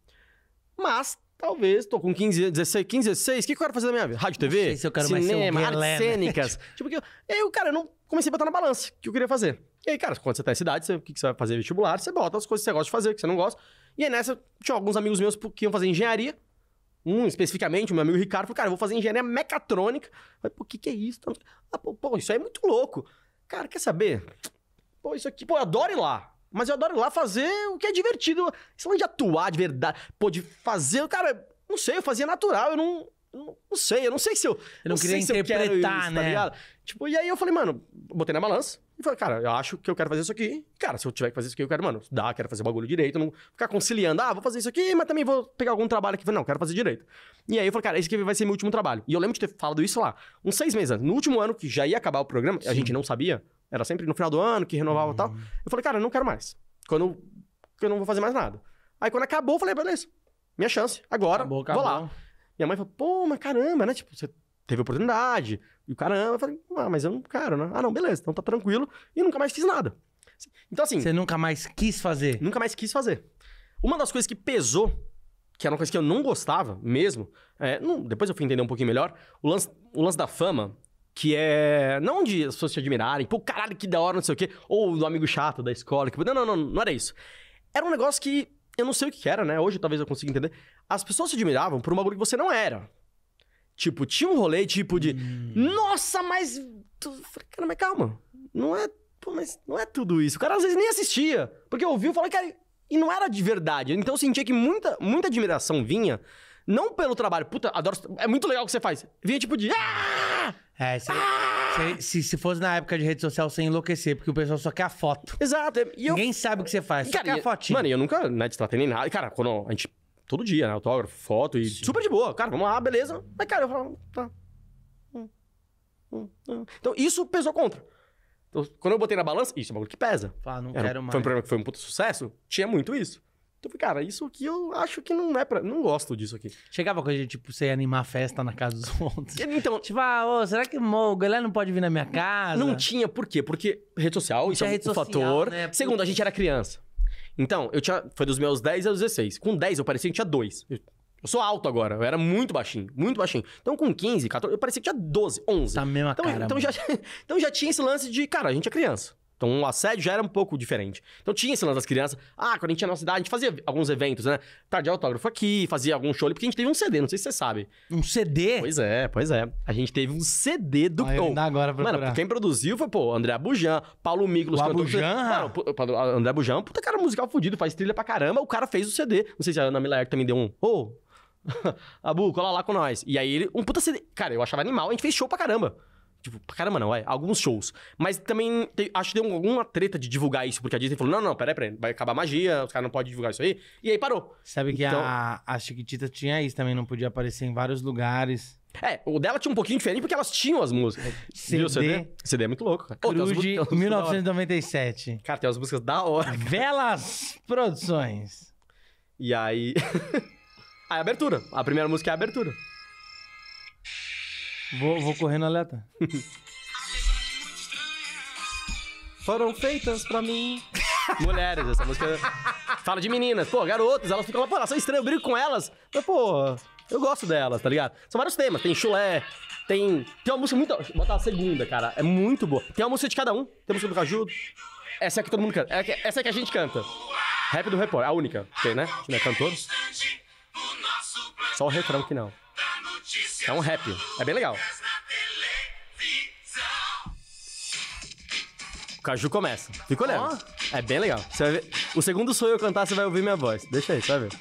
mas Talvez, tô com 15, 16, 15, 16. O que, eu quero fazer da minha vida? Rádio, TV? Não sei se eu quero cinema, mais artes né? cênicas. tipo, que eu, e aí, cara, eu não comecei a botar na balança o que eu queria fazer. E aí, cara, quando você tá em cidade, você, o que, que você vai fazer vestibular? Você bota as coisas que você gosta de fazer, que você não gosta. E aí, nessa, tinha alguns amigos meus que iam fazer engenharia. Um, especificamente, o meu amigo Ricardo falou, cara, eu vou fazer engenharia mecatrônica. falei, pô, o que, que é isso? Ah, pô, pô, isso aí é muito louco. Cara, quer saber? Pô, isso aqui, pô, eu adoro ir lá. Mas eu adoro lá fazer o que é divertido. Isso de atuar de verdade. Pô, de fazer. Cara, não sei, eu fazia natural, eu não. Não, sei, eu não sei se eu. Eu não, não queria interpretar, eu isso, tá né? Tá tipo, e aí eu falei, mano, botei na balança. E falei, cara, eu acho que eu quero fazer isso aqui. Cara, se eu tiver que fazer isso aqui, eu quero, mano, dá quero fazer o bagulho direito, não ficar conciliando. Ah, vou fazer isso aqui, mas também vou pegar algum trabalho aqui. Falei, não, quero fazer direito. E aí eu falei, cara, esse aqui vai ser meu último trabalho. E eu lembro de ter falado isso lá, uns seis meses antes. No último ano, que já ia acabar o programa, Sim. a gente não sabia. Era sempre no final do ano que renovava e uhum. tal. Eu falei, cara, eu não quero mais. Quando eu não vou fazer mais nada. Aí quando acabou, eu falei, beleza, minha chance, agora, acabou, acabou. vou lá. Minha mãe falou, pô, mas caramba, né? Tipo, você teve oportunidade, e o caramba, eu falei, ah, mas eu não quero, né? Ah, não, beleza, então tá tranquilo. E nunca mais fiz nada. Então, assim. Você nunca mais quis fazer? Nunca mais quis fazer. Uma das coisas que pesou, que era uma coisa que eu não gostava mesmo, é, não, depois eu fui entender um pouquinho melhor, o lance, o lance da fama, que é não de as pessoas te admirarem, pô, caralho, que da hora, não sei o quê, ou do amigo chato da escola, que... não, não, não, não era isso. Era um negócio que eu não sei o que era, né? Hoje talvez eu consiga entender. As pessoas se admiravam por um bagulho que você não era. Tipo, tinha um rolê, tipo, de. Hum. Nossa, mas. Cara, mas calma. Não é. Pô, mas não é tudo isso. O cara às vezes nem assistia. Porque ouviu e falou, cara. E não era de verdade. Então eu sentia que muita, muita admiração vinha. Não pelo trabalho. Puta, adoro. É muito legal o que você faz. Vinha tipo de. Ah! É, se, ah! se, se, fosse na época de rede social, você enlouquecer, porque o pessoal só quer a foto. Exato. E eu... Ninguém sabe o que você faz, cara, só quer a fotinha. Mano, eu nunca né, tratei nem nada. Cara, quando a gente todo dia, né? Autógrafo, foto e Sim. super de boa. Cara, vamos lá, beleza. Mas, cara, eu falo, tá. Hum, hum, hum. Então, isso pesou contra. Então, quando eu botei na balança, isso é um bagulho que pesa. Ah, não Era, quero mais. Foi um programa que foi um puto sucesso, tinha muito isso. Então, cara, isso aqui eu acho que não é pra. Não gosto disso aqui. Chegava coisa de, tipo, você animar a festa na casa dos outros. Então. Tipo, ah, ô, será que o galera não pode vir na minha casa? Não tinha, por quê? Porque rede social, isso é um rede social, fator. Né? Segundo, a gente era criança. Então, eu tinha. Foi dos meus 10 aos 16. Com 10, eu parecia que tinha 2. Eu, sou alto agora, eu era muito baixinho, muito baixinho. Então, com 15, 14, eu parecia que tinha 12, 11. Tá mesmo então, cara. Então já, então já tinha esse lance de, cara, a gente é criança. Então o assédio já era um pouco diferente. Então tinha esse lance das crianças. Ah, quando a gente tinha nossa idade, a gente fazia alguns eventos, né? Tarde tá, autógrafo aqui, fazia algum show ali, porque a gente teve um CD, não sei se você sabe. Um CD? Pois é, pois é. A gente teve um CD do. Ah, eu agora procurar. Mano, quem produziu foi, pô, André Abujan, Paulo Miglos. O Abujan? Mano, André Abujan, é puta cara musical fudido, faz trilha pra caramba, o cara fez o CD. Não sei se a Ana Miller também deu um. Ô, oh, Abu, cola lá com nós. E aí ele, um puta CD. Cara, eu achava animal, a gente fez show pra caramba. Tipo, pra caramba não, é. Alguns shows. Mas também acho que deu alguma treta de divulgar isso, porque a Disney falou: não, não, peraí, peraí, vai acabar a magia, os caras não podem divulgar isso aí. E aí parou. Sabe que então... a, a Chiquitita tinha isso também, não podia aparecer em vários lugares. É, o dela tinha um pouquinho diferente porque elas tinham as músicas. É, CD. Viu, CD? CD é muito louco. Cara. Crude, oh, 1997. Cara, tem umas músicas da hora. Cara. Velas Produções. E aí. a abertura. A primeira música é a abertura. Vou, vou correndo alerta. Foram feitas pra mim. Mulheres, essa música fala de meninas. Pô, garotas, elas ficam lá, pô, elas são estranhas, eu brigo com elas. Mas, pô, eu gosto delas, tá ligado? São vários temas. Tem chulé, tem. Tem uma música muito. Vou botar a segunda, cara. É muito boa. Tem uma música de cada um. Tem a música do Caju. Essa é que todo mundo canta. É essa é que a gente canta. Rap do Repórter, a única. Tem, né? Que não é cantor. Só o refrão que não. É um rap. É bem legal. O Caju começa. Fica olhando. É bem legal. Você vai ver. O segundo sou eu cantar, você vai ouvir minha voz. Deixa aí, você vai ver.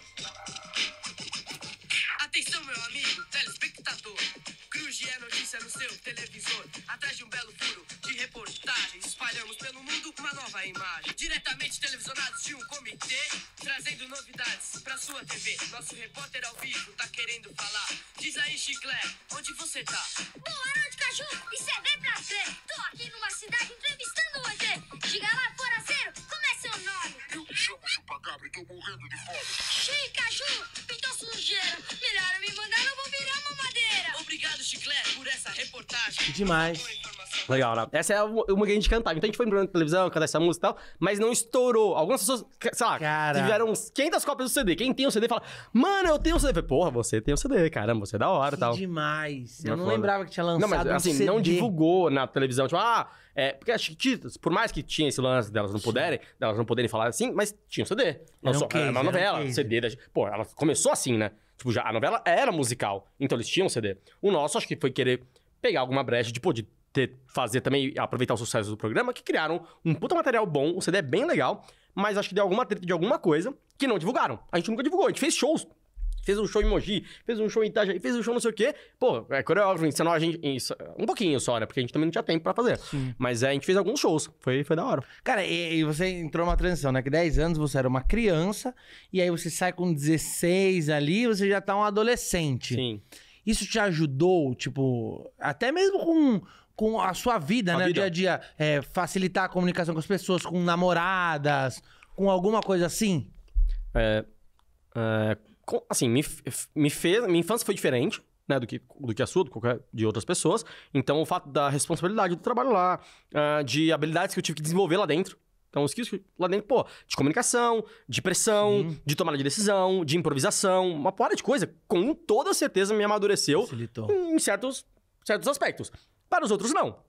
Espalhamos pelo mundo uma nova imagem. Diretamente televisionados de um comitê, trazendo novidades pra sua TV. Nosso repórter ao vivo tá querendo falar. Diz aí, Chiclé, onde você tá? Boa noite, Caju, e cê vem pra crer. Tô aqui numa cidade entrevistando você. Diga lá, foraceiro, como é seu nome? Eu me chamo Chupacabra e tô morrendo de fome. Cheio, Caju, pintou sujeira. Melhor eu me mandar, eu vou virar uma madeira. Obrigado, Chiclé, por essa reportagem. Demais. Legal, né? Essa é uma que a gente cantava. Então a gente foi na televisão, cantar essa música e tal, mas não estourou. Algumas pessoas, sei lá, cara. tiveram 500 cópias do CD. Quem tem o um CD fala, mano, eu tenho o um CD. Eu falei, porra, você tem o um CD, caramba, você é da hora e tal. demais. Eu não, não lembrava que tinha lançado Não, mas assim, CD. não divulgou na televisão. Tipo, ah, é, porque as Chiquititas, por mais que tinha esse lance delas não puderem, delas não poderem falar assim, mas tinha um CD. Não só, case, uma novela, um CD da, Pô, ela começou assim, né? Tipo, já a novela era musical, então eles tinham CD. O nosso, acho que foi querer pegar alguma brecha de, pô, de ter, fazer também, aproveitar o sucesso do programa, que criaram um puta material bom, o um CD é bem legal, mas acho que deu alguma treta de alguma coisa que não divulgaram. A gente nunca divulgou, a gente fez shows fez um show em Mogi, fez um show em Itajaí, fez um show não sei o quê. Pô, é coreógrafo, ensinou a gente isso, um pouquinho só, né? Porque a gente também não tinha tempo pra fazer. Sim. Mas é, a gente fez alguns shows, foi, foi da hora. Cara, e, e, você entrou numa transição, né? Que 10 anos você era uma criança, e aí você sai com 16 ali, você já tá um adolescente. Sim. Isso te ajudou, tipo, até mesmo com com a sua vida, a né? Vida. dia a dia. É, facilitar a comunicação com as pessoas, com namoradas, com alguma coisa assim? É, é, com, assim, me, me fez. Minha infância foi diferente. Né, do, que, do que a sua, do qualquer, de outras pessoas. Então, o fato da responsabilidade do trabalho lá, ah, de habilidades que eu tive que desenvolver lá dentro. Então, os skills lá dentro, pô, de comunicação, de pressão, Sim. de tomada de decisão, de improvisação, uma porra de coisa, com toda certeza me amadureceu Facilitou. em certos, certos aspectos. Para os outros, não.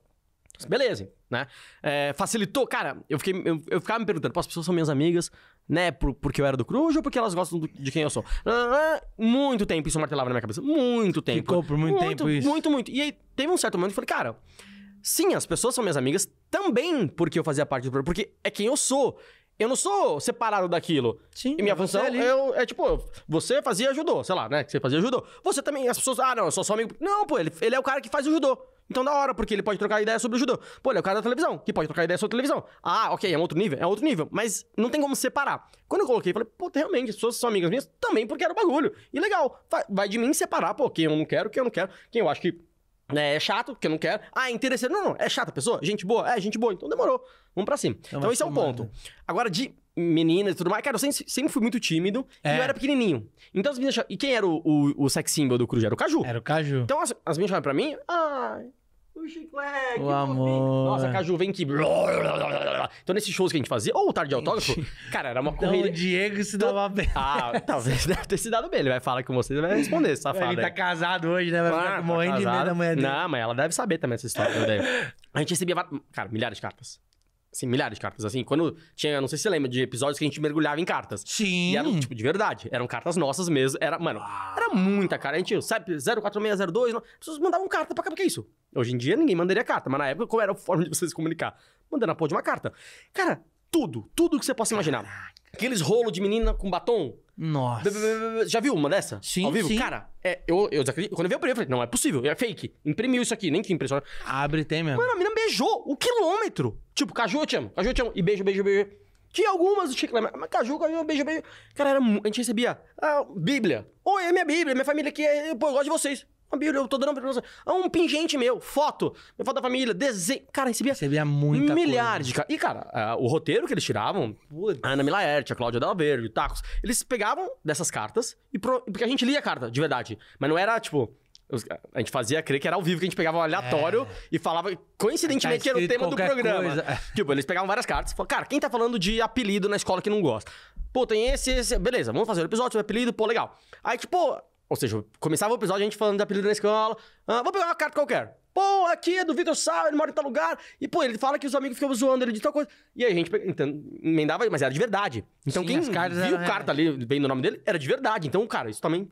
Beleza, né? É, facilitou, cara, eu, fiquei, eu, eu ficava me perguntando, as pessoas são minhas amigas, né? Por, porque eu era do Cruz ou porque elas gostam do, de quem eu sou? Ah, muito tempo isso martelava na minha cabeça. Muito tempo. Ficou por muito, muito tempo isso. Muito, muito. E aí teve um certo momento que eu falei, cara, sim, as pessoas são minhas amigas também porque eu fazia parte do programa, porque é quem eu sou. Eu não sou separado daquilo. Sim. E minha função é eu, é tipo, você fazia judô, sei lá, né? você fazia judô. Você também, as pessoas, ah, não, eu sou só amigo. Não, pô, ele, ele é o cara que faz o judô. Então da hora, porque ele pode trocar ideia sobre o judô. Pô, ele é o cara da televisão, que pode trocar ideia sobre a televisão. Ah, ok, é um outro nível, é outro nível. Mas não tem como separar. Quando eu coloquei, falei, pô, realmente, as pessoas são amigas minhas também porque era o bagulho. E legal, vai de mim separar, pô, quem eu não quero, quem eu não quero, quem eu acho que né, é chato, que eu não quero. Ah, é interessante. Não, não, é chata a pessoa? Gente boa? É, gente boa. Então demorou. Vamos pra cima. Então, então esse é um ponto. Né? Agora, de meninas e tudo mais, cara, eu sempre, sempre fui muito tímido é. e eu é. era pequenininho. Então as meninas E quem era o, o, o sex symbol do Cruz? Era o Caju. Era o Caju. Então as, as meninas chamavam pra mim, ah, o chiclete O amor. Nossa, a Caju vem que. Então, nesses shows que a gente fazia, ou tarde de autógrafo, cara, era uma então, corrida. o Diego se então, dava bem. Ah, talvez deve ter se dado bem. Ele vai falar com você, vai responder, safado. Ele tá casado hoje, né? Vai ficar ah, tá morrendo tá de medo da manhã dele. Não, mas ela deve saber também essa história. a gente recebia, cara, milhares de cartas assim, milhares de cartas. Assim, quando tinha, não sei se você lembra, de episódios que a gente mergulhava em cartas. Sim. E eram, tipo, de verdade. Eram cartas nossas mesmo. Era, mano, era muita cara. A gente, sabe, 04602, não, as pessoas mandavam carta pra cá, porque é isso. Hoje em dia ninguém mandaria carta, mas na época qual era a forma de vocês se comunicar? Mandando a porra de uma carta. Cara, tudo, tudo que você possa imaginar. Aqueles rolos de menina com batom, nossa. Já viu uma dessa? Sim, Ao vivo? sim. Cara, é, eu, eu desacredito. Quando eu vi o primeiro, eu falei, não, é possível, é fake. Imprimiu isso aqui, nem que impressora. Abre, tem mesmo. Mano, a mina beijou o quilômetro. Tipo, Caju, eu te amo, Caju, eu te amo. E beijo, beijo, beijo. Tinha algumas, tinha que Mas Caju, Caju, beijo, beijo. Cara, era, a gente recebia a Bíblia. Oi, é minha Bíblia, minha família aqui, é, pô, eu gosto de vocês. Uma bíblia, eu tô dando pra você. É um pingente meu, foto, minha foto da família, desenho. Cara, recebia, recebia muita milhares coisa. de... E, cara, uh, o roteiro que eles tiravam, Putz. a Ana Milaerte, a Cláudia Dalverde, o Tacos, eles pegavam dessas cartas, e pro... porque a gente lia a carta, de verdade. Mas não era, tipo... A gente fazia crer que era ao vivo, que a gente pegava um aleatório é. e falava, coincidentemente, tá que era o tema do programa. Coisa. Tipo, eles pegavam várias cartas. Falavam, cara, quem tá falando de apelido na escola que não gosta? Pô, tem esse, esse. Beleza, vamos fazer o um episódio sobre apelido, pô, legal. Aí, tipo, ou seja, começava o episódio a gente falando da apelido da escola. Ah, vou pegar uma carta qualquer. Pô, aqui é do Vitor Sal, ele mora em tal lugar. E, pô, ele fala que os amigos ficam zoando ele de tal coisa. E aí a gente então, emendava, mas era de verdade. Então Sim, quem viu carta ali, bem no nome dele, era de verdade. Então, cara, isso também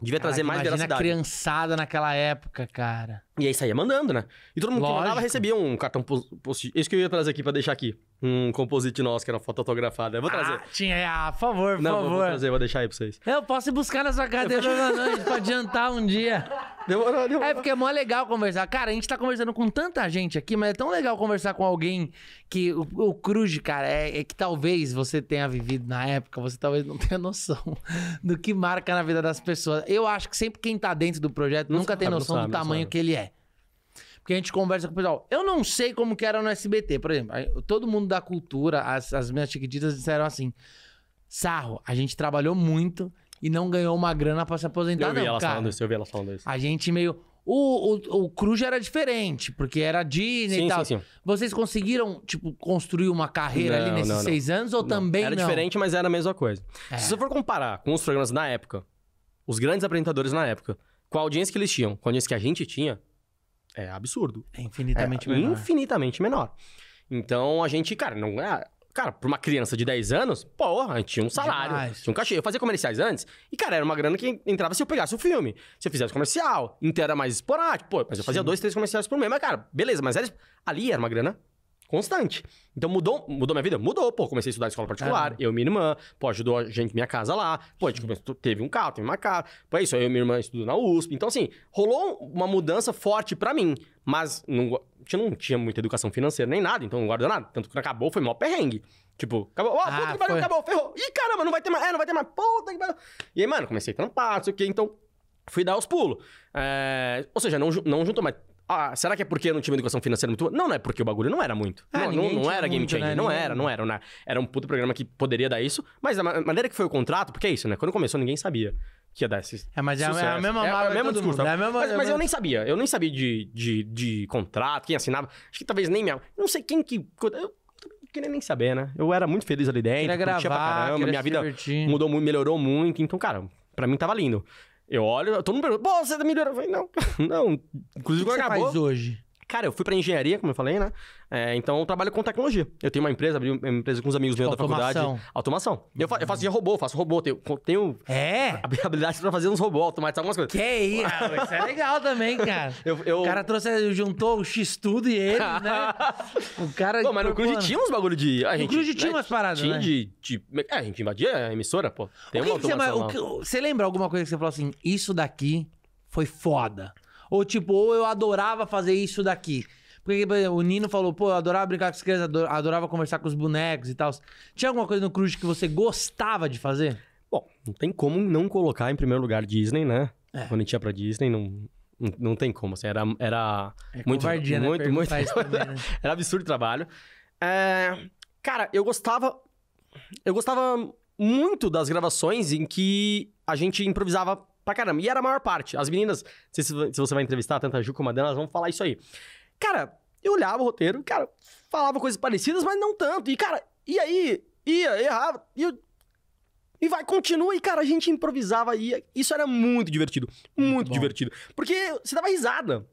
devia trazer mais veracidade. criançada naquela época, cara. E aí saía mandando, né? E todo mundo Lógico. que mandava recebia um cartão post Isso que eu ia trazer aqui pra deixar aqui um composite nosso que era fotografado. Eu vou ah, trazer. É, ah, tinha, a favor, por não, favor. Não, vou trazer, vou deixar aí pra vocês. Eu posso ir buscar na sua cadeira pra adiantar um dia. Demorou, demorou. É porque é mó legal conversar. Cara, a gente tá conversando com tanta gente aqui, mas é tão legal conversar com alguém que o, o Cruz, cara, é, é, que talvez você tenha vivido na época, você talvez não tenha noção do que marca na vida das pessoas. Eu acho que sempre quem tá dentro do projeto não nunca sabe, tem noção sabe, do tamanho que ele é. Porque a gente conversa com o pessoal. Eu não sei como que era no SBT, por exemplo. Todo mundo da cultura, as, as minhas chiquititas disseram assim: Sarro, a gente trabalhou muito e não ganhou uma grana para se aposentar, eu vi não, elas cara. falando isso, eu vi elas falando isso. A gente meio... O, o, o Cruz era diferente, porque era Disney sim, e tal. Sim, sim. Vocês conseguiram, tipo, construir uma carreira não, ali nesses não, seis anos ou também era não? Era diferente, mas era a mesma coisa. É. Se você for comparar com os programas na época, os grandes apresentadores na época, com a audiência que eles tinham, com a audiência que a gente tinha, é absurdo. É infinitamente é, é, menor. Infinitamente menor. Então a gente, cara, não é. Cara, pra uma criança de 10 anos, porra, tinha um salário, Demais. tinha um cachê. Eu fazia comerciais antes e, cara, era uma grana que entrava se eu pegasse o filme. Se eu fizesse comercial, inteira então mais esporádico, pô, mas eu fazia Sim. dois, três comerciais por mês. Mas, cara, beleza, mas era, ali era uma grana Constante. Então mudou, mudou minha vida? Mudou, pô. Comecei a estudar em escola particular, eu e minha irmã, pô, ajudou a gente minha casa lá, pô, a gente começou, teve um carro, teve uma casa, pô, é isso, eu e minha irmã estudou na USP. Então, assim, rolou uma mudança forte para mim, mas não, não tinha muita educação financeira nem nada, então não guarda nada. Tanto que acabou, foi mó perrengue. Tipo, acabou, ó, oh, puta ah, que pariu, acabou, ferrou. Ih, caramba, não vai ter mais, é, não vai ter mais, puta que pariu. E aí, mano, comecei a trampar, não sei o quê, então fui dar os pulos. É, ou seja, não, não juntou mais ah, será que é porque não tinha uma educação financeira é muito boa? Não, não é porque o bagulho não era muito. Ah, não, não, não, era game né? changer, né? não, era, não era, né? era. um puto programa que poderia dar isso, mas a maneira que foi o contrato, porque é isso, né? Quando começou, ninguém sabia que ia dar esse. É, mas é a é mesma é, é, mesmo discurso. Tá? É a mesma, mas, é mas eu nem sabia. Eu nem sabia de, de, de contrato, quem assinava. Acho que talvez nem minha. Não sei quem que. Eu queria nem saber, né? Eu era muito feliz ali dentro, queria gravar, pra caramba, minha vida divertir. mudou muito, melhorou muito. Então, cara, pra mim tava lindo. Eu olho, todo mundo pergunta, pô, você tá melhorando. Eu falei, não, não. Inclusive, o que, que você acabou. faz hoje? Cara, eu fui pra engenharia, como eu falei, né? É, então eu trabalho com tecnologia. Eu tenho uma empresa, abri uma empresa com uns amigos meus Automação. da faculdade. Automação. Eu, fa eu faço de robô, faço robô, tenho, tenho é? habilidade pra fazer uns robôs, automatizar algumas coisas. Que isso, isso é legal também, cara. eu, eu... O cara trouxe, juntou o X tudo e ele, né? o cara. Pô, mas no Cruz tinha uns bagulho de. A gente, no Cruz tinha né, umas paradas, tinha né? De, de, é, a gente invadia a emissora, pô. Tem o que uma que você, mas, o que, você lembra alguma coisa que você falou assim? Isso daqui foi foda. Ou tipo, ou eu adorava fazer isso daqui. Porque por exemplo, o Nino falou, pô, eu adorava brincar com as crianças, adorava conversar com os bonecos e tal. Tinha alguma coisa no Cruz que você gostava de fazer? Bom, não tem como não colocar em primeiro lugar Disney, né? É. Quando a gente ia pra Disney, não, não, tem como. Assim, era era é muito, muito, né? muito, muito também, né? era absurdo trabalho. É, cara, eu gostava. Eu gostava muito das gravações em que a gente improvisava pra caramba. E era a maior parte. As meninas, não sei se, se você vai entrevistar tanto a Ju como a Dana, elas vão falar isso aí. Cara, eu olhava o roteiro, cara, falava coisas parecidas, mas não tanto. E, cara, e aí, ia, errava, e eu... E vai, continua, e cara, a gente improvisava e isso era muito divertido. Muito, muito divertido. Porque você dava risada.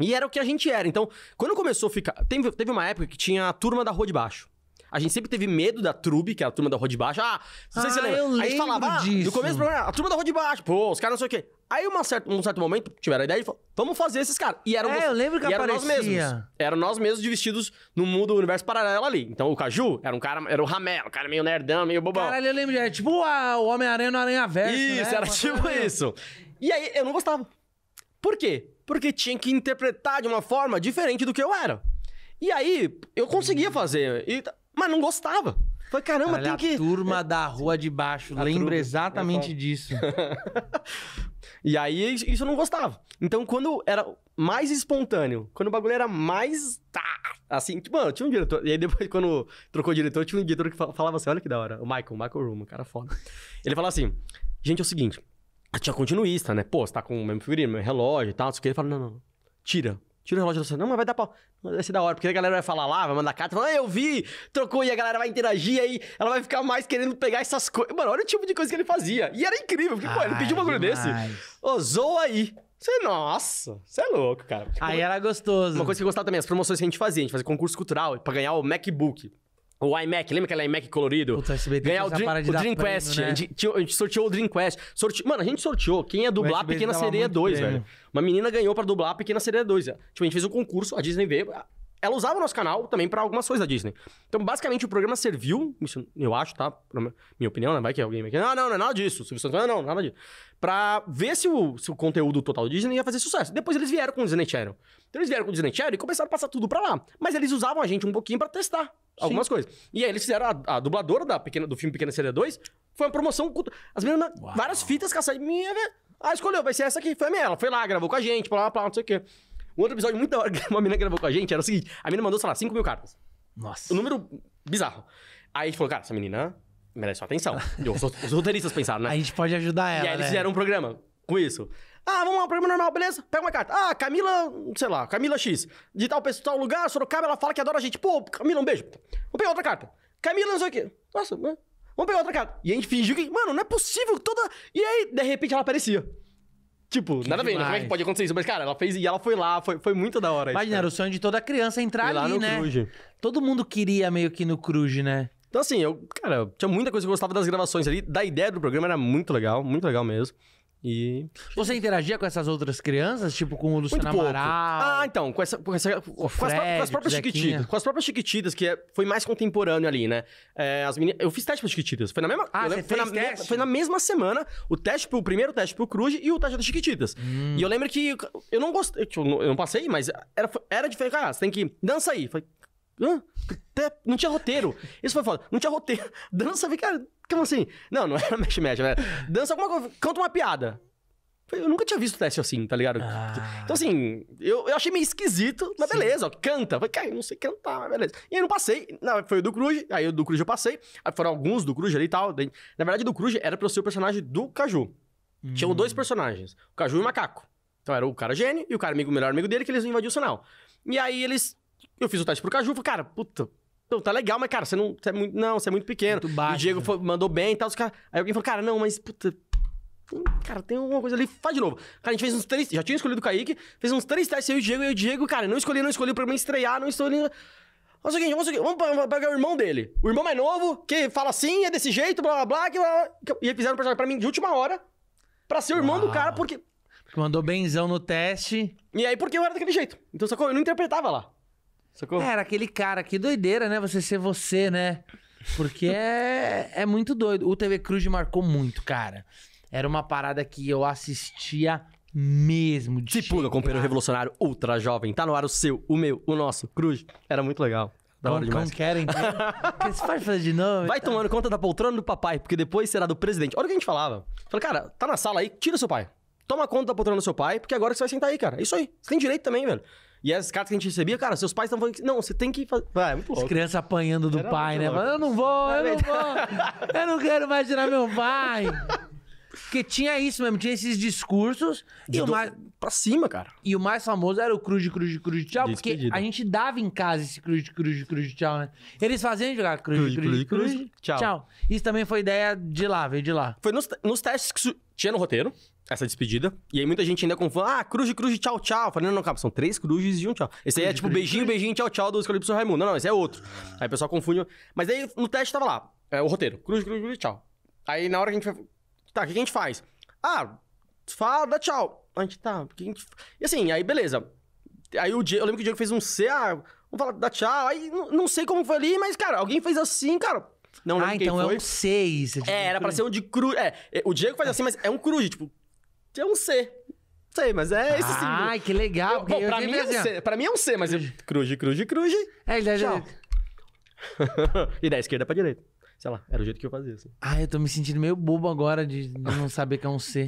E era o que a gente era. Então, quando começou a ficar. teve uma época que tinha a turma da Rua de Baixo a gente sempre teve medo da Trube, que é a turma da Rua de Baixo. Ah, não sei ah, se você lembra. a gente falava, ah, disso. no começo do programa, ah, a turma da Rua de Baixo, pô, os caras não sei o quê. Aí, uma certa, um certo momento, tiveram a ideia e falaram, vamos fazer esses caras. E eram, é, eu lembro que e eram nós mesmos. Eram nós mesmos de vestidos no mundo, do universo paralelo ali. Então, o Caju era um cara, era o ramelo, um cara meio nerdão, meio bobão. Caralho, eu lembro, de, é tipo a, o Homem-Aranha no Aranha verde né? Isso, né? era tipo isso. E aí, eu não gostava. Por quê? Porque tinha que interpretar de uma forma diferente do que eu era. E aí, eu conseguia fazer. E mas não gostava. Foi caramba, Cara, tem a que. turma é. da rua de baixo, a lembro exatamente disso. e aí isso eu não gostava. Então quando era mais espontâneo, quando o bagulho era mais tá, assim, tipo, mano, tinha um diretor. E aí depois, quando trocou o diretor, tinha um diretor que falava assim: olha que da hora, o Michael, o Michael Room, um cara foda. Ele falava assim: gente, é o seguinte, tinha continuista, né? Pô, você tá com o mesmo figurino, mesmo relógio e tal, Isso que. Ele fala: não, não, tira. Tira o relógio do sua. Não, mas vai dar pau. Vai ser da hora, porque a galera vai falar lá, vai mandar carta, vai falar, ah, eu vi, trocou, e a galera vai interagir aí, ela vai ficar mais querendo pegar essas coisas. Mano, olha o tipo de coisa que ele fazia. E era incrível, porque, Ai, pô, ele pediu um bagulho desse. Ô, zoa aí. Você, nossa, você é louco, cara. Tipo, aí era gostoso. Uma coisa que eu gostava também, as promoções que a gente fazia, a gente fazia concurso cultural pra ganhar o MacBook. O iMac, lembra aquele iMac colorido? Puta, SBT Ganhar o, é Dream, o Dreamcast. Né? A, gente, a gente sorteou o Dreamcast. Sorte... Mano, a gente sorteou quem ia dublar Pequena Sereia 2, prêmio. velho. Uma menina ganhou pra dublar Pequena Sereia 2. Tipo, a gente fez um concurso, a Disney veio, ela usava o nosso canal também para algumas coisas da Disney. Então, basicamente, o programa serviu, isso eu acho, tá? Minha opinião, né? Vai que alguém vai que. Não, ah, não, não é nada disso. não, ah, não, nada disso. Pra ver se o, se o conteúdo total da Disney ia fazer sucesso. Depois eles vieram com o Disney Channel. Então, eles vieram com o Disney Channel e começaram a passar tudo pra lá. Mas eles usavam a gente um pouquinho para testar algumas Sim. coisas. E aí eles fizeram a, a, dubladora da pequena, do filme Pequena Sereia 2, foi uma promoção As meninas, várias fitas, caçadas minha, Ah, escolheu, vai ser essa aqui. Foi a minha, ela foi lá, gravou com a gente, blá, blá, blá, não sei o quê. Um outro episódio muito da hora que uma menina gravou com a gente era o seguinte: a menina mandou, sei lá, 5 mil cartas. Nossa. Um número bizarro. Aí a gente falou, cara, essa menina merece sua atenção. e os, os roteiristas pensaram, né? A gente pode ajudar ela. E aí eles né? fizeram um programa com isso. Ah, vamos lá, um programa normal, beleza? Pega uma carta. Ah, Camila, sei lá, Camila X. De tal pessoa, tal lugar, Sorocaba, ela fala que adora a gente. Pô, Camila, um beijo. Vamos pegar outra carta. Camila, não sei o quê. Nossa, né? vamos pegar outra carta. E a gente fingiu que, mano, não é possível toda. E aí, de repente, ela aparecia. Tipo, que nada bem, né? Como é que pode acontecer isso? Mas, cara, ela fez e ela foi lá, foi, foi muito da hora. Imagina, era o sonho de toda criança entrar ali, no né? Cruze. Todo mundo queria meio que no Cruze, né? Então, assim, eu, cara, tinha muita coisa que eu gostava das gravações ali, da ideia do programa era muito legal, muito legal mesmo. E. Você interagia com essas outras crianças? Tipo, com o Luciano Amaral? Ah, então, com essa. Com, essa, com, Fred, as, com as, próprias Chiquititas. Com as próprias Chiquititas, que é, foi mais contemporâneo ali, né? É, as meninas, eu fiz teste para Chiquititas. Foi na mesma. Ah, lembro, foi, na, foi, na, mesma semana. O teste pro o primeiro teste pro Cruz e o teste das Chiquititas. Hum. E eu lembro que eu não gostei. Tipo, eu não passei, mas era, era diferente. Cara, você tem que. Dança aí. Falei, Hã? Não tinha roteiro. Isso foi foda. Não tinha roteiro. Dança, cara, como assim? Não, não era mexe-mexe, né? dança alguma coisa, canta uma piada. Eu nunca tinha visto teste assim, tá ligado? Ah. Então, assim, eu, eu achei meio esquisito, mas Sim. beleza, ó, canta. vai falei, cara, eu não sei cantar, mas beleza. E aí não passei, não, foi o do Cruz, aí o do Cruz eu passei, aí foram alguns do Cruz ali e tal. Daí, na verdade, do Cruz era pra eu ser o personagem do Caju. Hum. Tinham dois hum. personagens, o Caju e o Macaco. Então era o cara gênio e o cara amigo, o melhor amigo dele, que eles invadiam o sinal. E aí eles. Eu fiz o teste pro Caju, falei, cara, puta, então, tá legal, mas, cara, você não. Você é muito, não, você é muito pequeno. Muito baixo, o Diego né? foi, mandou bem e tal. Os cara... Aí alguém falou, cara, não, mas puta. Tem, cara, tem alguma coisa ali, faz de novo. Cara, a gente fez uns três. Já tinha escolhido o Kaique, fez uns três testes, eu e o Diego, e o Diego, cara, não escolhi, não escolhi pra mim estrear, não escolhi. Vamos o seguinte, vamos, seguinte, vamos pegar o irmão dele. O irmão mais novo, que fala assim, é desse jeito, blá blá blá. Que, blá, blá. E fizeram um personagem pra mim de última hora, pra ser o irmão Uau. do cara, porque. Mandou benzão no teste. E aí, porque eu era daquele jeito. Então, sacou? Eu não interpretava lá. Socorro. Era aquele cara, que doideira, né? Você ser você, né? Porque é, é muito doido. O TV Cruz marcou muito, cara. Era uma parada que eu assistia mesmo. De Tipo, companheiro revolucionário ultra jovem. Tá no ar o seu, o meu, o nosso. Cruz. Era muito legal. Da hora demais. Não querem. Você pode fazer de novo? Vai tomando conta da poltrona do papai, porque depois será do presidente. Olha o que a gente falava. Falei, cara, tá na sala aí, tira o seu pai. Toma conta da poltrona do seu pai, porque agora você vai sentar aí, cara. É isso aí. Você tem direito também, velho. E as cartas que a gente recebia, cara, seus pais estão falando que. Não, você tem que fazer. Ah, é muito louco. As crianças apanhando do Era pai, né? Falando, eu não vou, eu não é vou. eu não quero mais tirar meu pai. Porque tinha isso mesmo, tinha esses discursos. De e o mais... Pra cima, cara. E o mais famoso era o cruz de cruz de cruz de tchau, porque a gente dava em casa esse cruz de cruz de cruz de tchau, né? Eles faziam jogar cruz, cruz de cruz, de cruz, cruz, cruz tchau. tchau. Isso também foi ideia de lá, veio de lá. Foi nos, nos testes que tinha no roteiro essa despedida. E aí muita gente ainda confunde, ah, cruz, cruz, tchau, tchau. Falei, não, não, calma, são três cruzes e um tchau. Esse aí é tipo beijinho, beijinho, tchau, tchau do Escolipso Raimundo. Não, não, esse é outro. Aí o pessoal confunde. Mas aí no teste tava lá, é, o roteiro, cruz, cruz, cruz, tchau. Aí na hora que a gente foi, tá, o que a gente faz? Ah, fala, dá tchau. A gente tá, o que a gente... E assim, aí beleza. Aí o Diego, eu lembro que o Diego fez um C, ah, vamos falar, dá tchau. Aí não, sei como foi ali, mas cara, alguém fez assim, cara, não ah, então é um 6. É, é, era pra ser um de cruz. É, é, o Diego faz é. assim, mas é um cruz, tipo, é um C. Sei, mas é esse ah, símbolo. Ai, que legal. Eu, bom, eu pra mim, é um assim, C, pra mim é um C, mas eu... cruje, cruje. cruze. É, ele é e da esquerda pra direita. Sei lá, era o jeito que eu fazia. Assim. Ah, eu tô me sentindo meio bobo agora de não saber que é um C.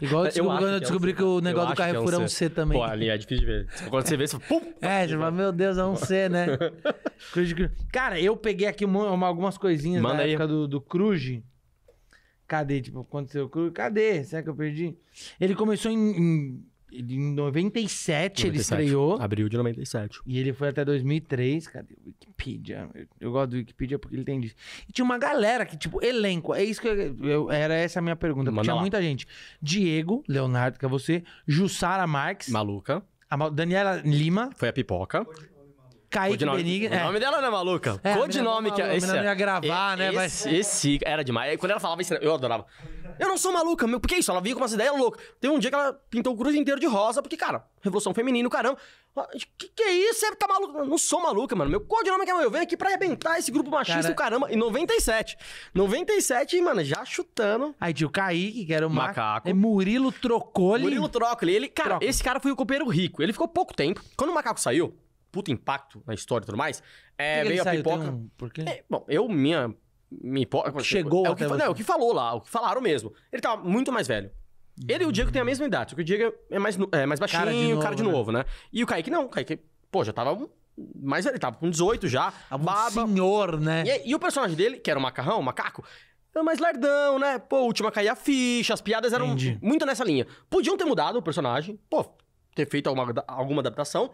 Igual eu, descobri, quando eu, descobri é um que o negócio eu do é Carrefour é um, é um, C também. Pô, ali é difícil de ver. Quando você vê, você fala, pum! É, você fala, meu Deus, é um C, né? Cara, eu peguei aqui uma, algumas coisinhas Manda da aí. época do, do Cadê? Tipo, aconteceu cadê? Será que eu perdi? Ele começou em, em, em 97, 97, ele estreou. Abril de 97. E ele foi até 2003, cadê? Wikipedia. Eu, eu gosto do Wikipedia porque ele tem disso. E tinha uma galera que, tipo, elenco. É isso que eu, eu era essa a minha pergunta. Porque tinha lá. muita gente. Diego, Leonardo, que é você. Jussara Marques. Maluca. A Daniela Lima. Foi a pipoca. Kaique Codinome, O é. nome dela não é maluca. É, Codinome é que é. Esse, ia gravar, é, né? Esse, mas... esse era demais. quando ela falava isso, eu adorava. Eu não sou maluca, meu. Porque é isso, ela vinha com umas ideias loucas. Teve um dia que ela pintou o cruz inteiro de rosa, porque, cara, revolução feminina, caramba. Que que é isso? Você tá maluco? Eu não sou maluca, mano. Meu codinome é que é meu. Eu venho aqui pra arrebentar esse grupo machista cara... caramba. Em 97. 97, mano, já chutando. Aí tio Kaique, que era o macaco. É Murilo Trocoli. Murilo Trocoli. Ele, cara, Troca. esse cara foi o copeiro rico. Ele ficou pouco tempo. Quando o macaco saiu, puta impacto na história e tudo mais. É, veio a pipoca. Um... Por quê? É, bom, eu, minha. me pipoca, chegou é, o que, não, é o que falou lá, é o que falaram mesmo. Ele tava muito mais velho. Ele e o Diego têm a mesma idade, só que o Diego é mais, é mais baixinho, cara de, novo, cara né? de novo, né? E o Kaique não, o Kaique, pô, já tava mais velho, tava com 18 já. Um baba. senhor, né? E, e, o personagem dele, que era o macarrão, o macaco, era mais lerdão, né? Pô, última caía a ficha, as piadas eram Entendi. muito nessa linha. Podiam ter mudado o personagem, pô, ter feito alguma, alguma adaptação,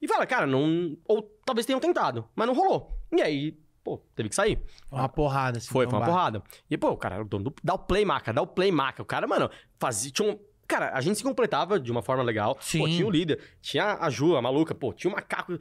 e fala, cara, não. Ou talvez tenham tentado, mas não rolou. E aí, pô, teve que sair. Uma porrada, assim. Foi, foi uma bar. porrada. E, pô, o cara era o dono do. Dá o play maca, dá o play maca. O cara, mano, fazia. Tinha um. Cara, a gente se completava de uma forma legal. Sim. Pô, tinha o líder, tinha a Ju, a maluca, pô, tinha o macaco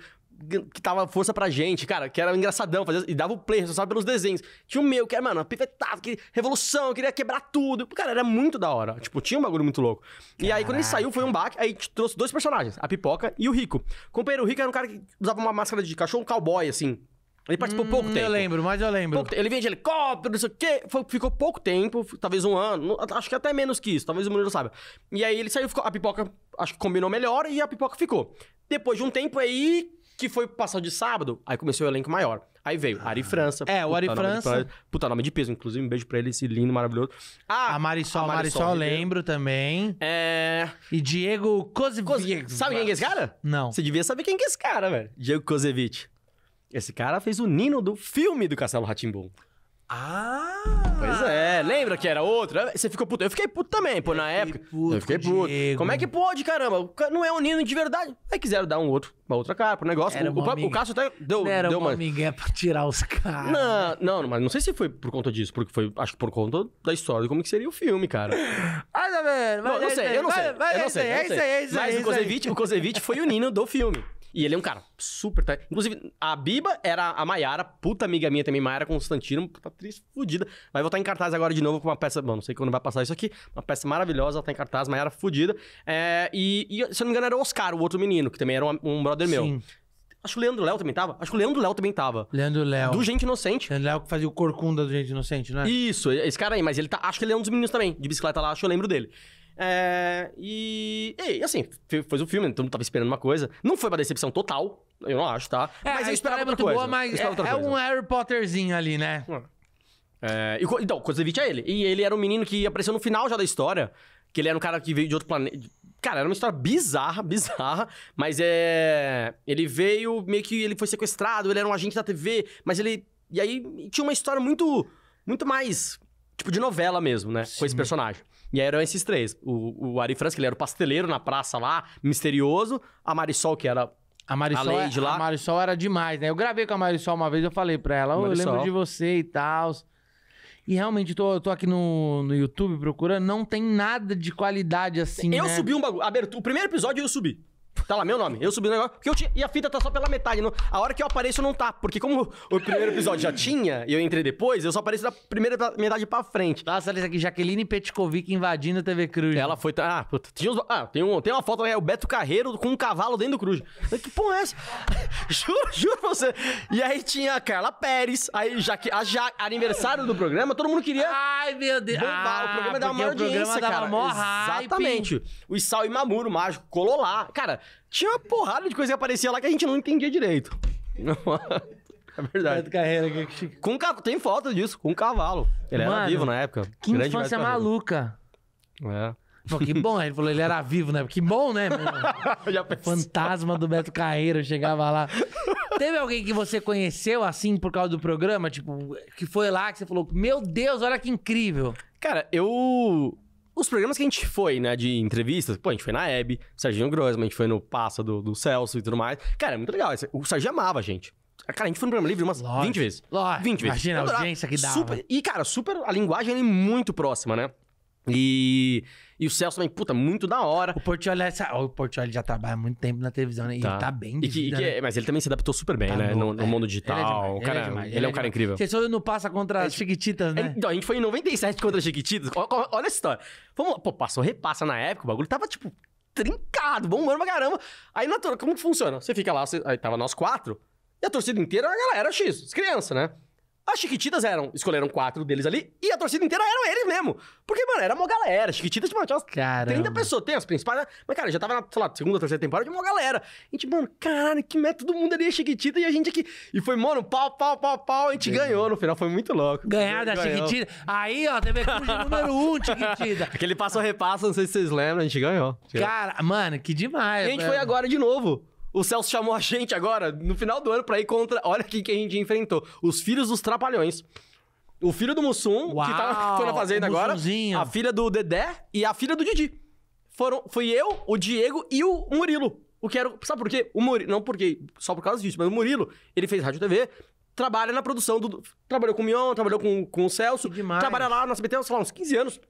que tava força pra gente, cara, que era engraçadão, fazia, e dava o play, sabe pelos desenhos. Tinha o meu, que era, mano, pivetado, que revolução, queria quebrar tudo. Cara, era muito da hora. Tipo, tinha um bagulho muito louco. E aí, quando ele saiu, foi um baque, aí trouxe dois personagens, a Pipoca e o Rico. O companheiro, o Rico era um cara que usava uma máscara de cachorro, um cowboy, assim. Ele participou hum, pouco tempo. Eu lembro, mas eu lembro. Ele vinha de helicóptero, não sei o quê. Foi, ficou pouco tempo, talvez um ano. Acho que até menos que isso, talvez o Murilo saiba. E aí ele saiu, ficou, a pipoca, acho que combinou melhor e a pipoca ficou. Depois de um tempo aí, que foi passar de sábado, aí começou o elenco maior. Aí veio Ari ah. França. É, o Ari nome França. pra- puta nome de peso, inclusive. Um beijo pra ele, esse lindo, maravilhoso. Ah, A Marisol, a Marisol, lembro também. É. E Diego Kozevic. Koze- Sabe quem é esse cara? Não. Você devia saber quem é esse cara, velho. Diego Kozevich. Esse cara fez o Nino do filme do Castelo Ratimbu. Ah! Pois é, lembra que era outro? Você ficou puto. Eu fiquei puto também, pô, na época. Puto, eu fiquei puto. Diego. Como é que pode, caramba? Não é Nino de verdade. Aí quiseram dar um outro, uma outra cara pro negócio. Era o, o, o Cássio até deu, não era deu uma. Ninguém é pra tirar os caras. Não, não, mas não sei se foi por conta disso, porque foi, acho que por conta da história de como que seria o filme, cara. ah, tá vendo? Não, é não sei, eu não sei. É isso aí, é, é isso aí. Mas o Kosevich foi o Nino do filme. E ele é um cara super. Tá? Inclusive, a Biba era a Maiara, puta amiga minha também, Maiara Constantino, atriz fudida. Vai voltar em cartaz agora de novo com uma peça. Bom, não sei quando vai passar isso aqui. Uma peça maravilhosa, ela tá em cartaz, Maiara fudida. É, e, e, se eu não me engano, era o Oscar, o outro menino, que também era um, um brother Sim. meu. Acho que o Leandro Léo também tava. Acho que o Leandro Léo também tava. Leandro Léo. Do Gente Inocente. Leandro Léo que fazia o corcunda do Gente Inocente, né? Isso, esse cara aí, mas ele tá. Acho que ele é um dos meninos também, de bicicleta lá, acho que eu lembro dele. É, e, e, assim, foi o filme, todo mundo tava esperando uma coisa. Não foi uma decepção total, eu não acho, tá? É, mas é eu esperava muito é coisa. Boa, mas é, é um Harry Potterzinho ali, né? É, é e, então, Kozlevich é ele. E ele era um menino que apareceu no final já da história. Que ele era um cara que veio de outro planeta. Cara, era uma história bizarra, bizarra. Mas é. Ele veio, meio que ele foi sequestrado, ele era um agente da TV, mas ele. E aí tinha uma história muito. Muito mais. Tipo de novela mesmo, né? Sim. Com esse personagem. E eram esses três. O, o Ari França, que ele era o pasteleiro na praça lá, misterioso. A Marisol, que era a Marisol, a, é- lá. a Marisol era demais, né? Eu gravei com a Marisol uma vez, eu falei pra ela, oh, eu lembro de você e tal. E realmente, eu tô, tô aqui no, no YouTube procurando, não tem nada de qualidade assim, Eu né? subi um bagulho, o primeiro episódio eu subi. Tá lá meu nome. Eu subi o negócio. Porque eu tinha, e a fita tá só pela metade. Não, a hora que eu apareço não tá. Porque como o primeiro episódio já tinha e eu entrei depois, eu só apareço da primeira metade pra frente. Nossa, olha isso aqui. Jaqueline Petkovic invadindo a TV Cruz. Ela foi. Ah, puta. Tinha uns, ah, tem, um, tem uma foto, é o Beto Carreiro com um cavalo dentro do Cruz. Que porra é essa? juro, juro pra você. E aí tinha a Carla Pérez. Aí já que. A ja, aniversário do programa, todo mundo queria. Ai, meu Deus. Bombar. o programa ah, dava maior o programa audiência, dava cara. Exatamente. Hype. O Sal e Mamuro, mágico, colou lá. Cara, tinha uma porrada de coisa que aparecia lá que a gente não entendia direito. É verdade. Carreira, que... com, tem foto disso, com um cavalo. Ele Mano, era vivo na época. Que Grande infância maluca. É. Pô, que bom, ele falou, ele era vivo, né? Que bom, né? Fantasma do Beto Carreiro chegava lá. Teve alguém que você conheceu assim por causa do programa? Tipo, que foi lá que você falou, meu Deus, olha que incrível. Cara, eu. Os programas que a gente foi, né, de entrevistas, pô, a gente foi na Hebe, Serginho Grossman, a gente foi no Passa do, do Celso e tudo mais. Cara, é muito legal. O Serginho amava a gente. Cara, a gente foi no programa livre umas Lógico. 20 vezes. Lógico. 20 vezes. Imagina a audiência que dá. Super... E, cara, super. A linguagem é muito próxima, né? E, e o Celso também, puta, muito da hora. O Portioli, essa, o Portioli já trabalha muito tempo na televisão, né? E tá. ele tá bem de e que, vida, e é, que, né? Mas ele também se adaptou super bem, tá né? No, no é. mundo é digital. Ele é, cara, ele é, demais, ele ele é um cara incrível. Vocês foram não Passa contra as Chiquititas, né? Então, a gente foi em 97 contra as Chiquititas. Olha, olha história. Vamos Pô, passou repassa na época, o bagulho tava, tipo, trincado, bombando pra caramba. Aí, na como que funciona? Você fica lá, você, aí tava nós quatro, e a torcida inteira era a galera X, criança, né? As Chiquititas eram, escolheram quatro deles ali, e a torcida inteira eram eles mesmo. Porque, mano, era uma galera. Chiquititas, mano, tinha umas Caramba. 30 pessoas, tem as principais, né? Mas, cara, já tava na, sei lá, segunda, terceira temporada de uma galera. A gente, mano, caralho, que meta do mundo ali é Chiquitita e a gente aqui. E foi, mano, pau, pau, pau, pau, a gente ganhou no final, foi muito louco. Ganhar da Chiquitita. Aí, ó, TV Cruz número um, Chiquitita. Aquele passo a repasso, não sei se vocês lembram, a gente ganhou. Cara, mano, que demais. E a gente mano. foi agora de novo. O Celso chamou a gente agora, no final do ano, pra ir contra. Olha quem que a gente enfrentou: os filhos dos Trapalhões. O filho do Mussum, Uau, que tá, foi na fazenda agora. A filha do Dedé e a filha do Didi. Foram, fui eu, o Diego e o Murilo. O que era. Sabe por quê? O Murilo. Não porque. Só por causa disso, mas o Murilo, ele fez rádio TV, trabalha na produção do. Trabalhou com o Mion, trabalhou com, com o Celso. Demais. Trabalha lá na CBT, sei lá, uns 15 anos.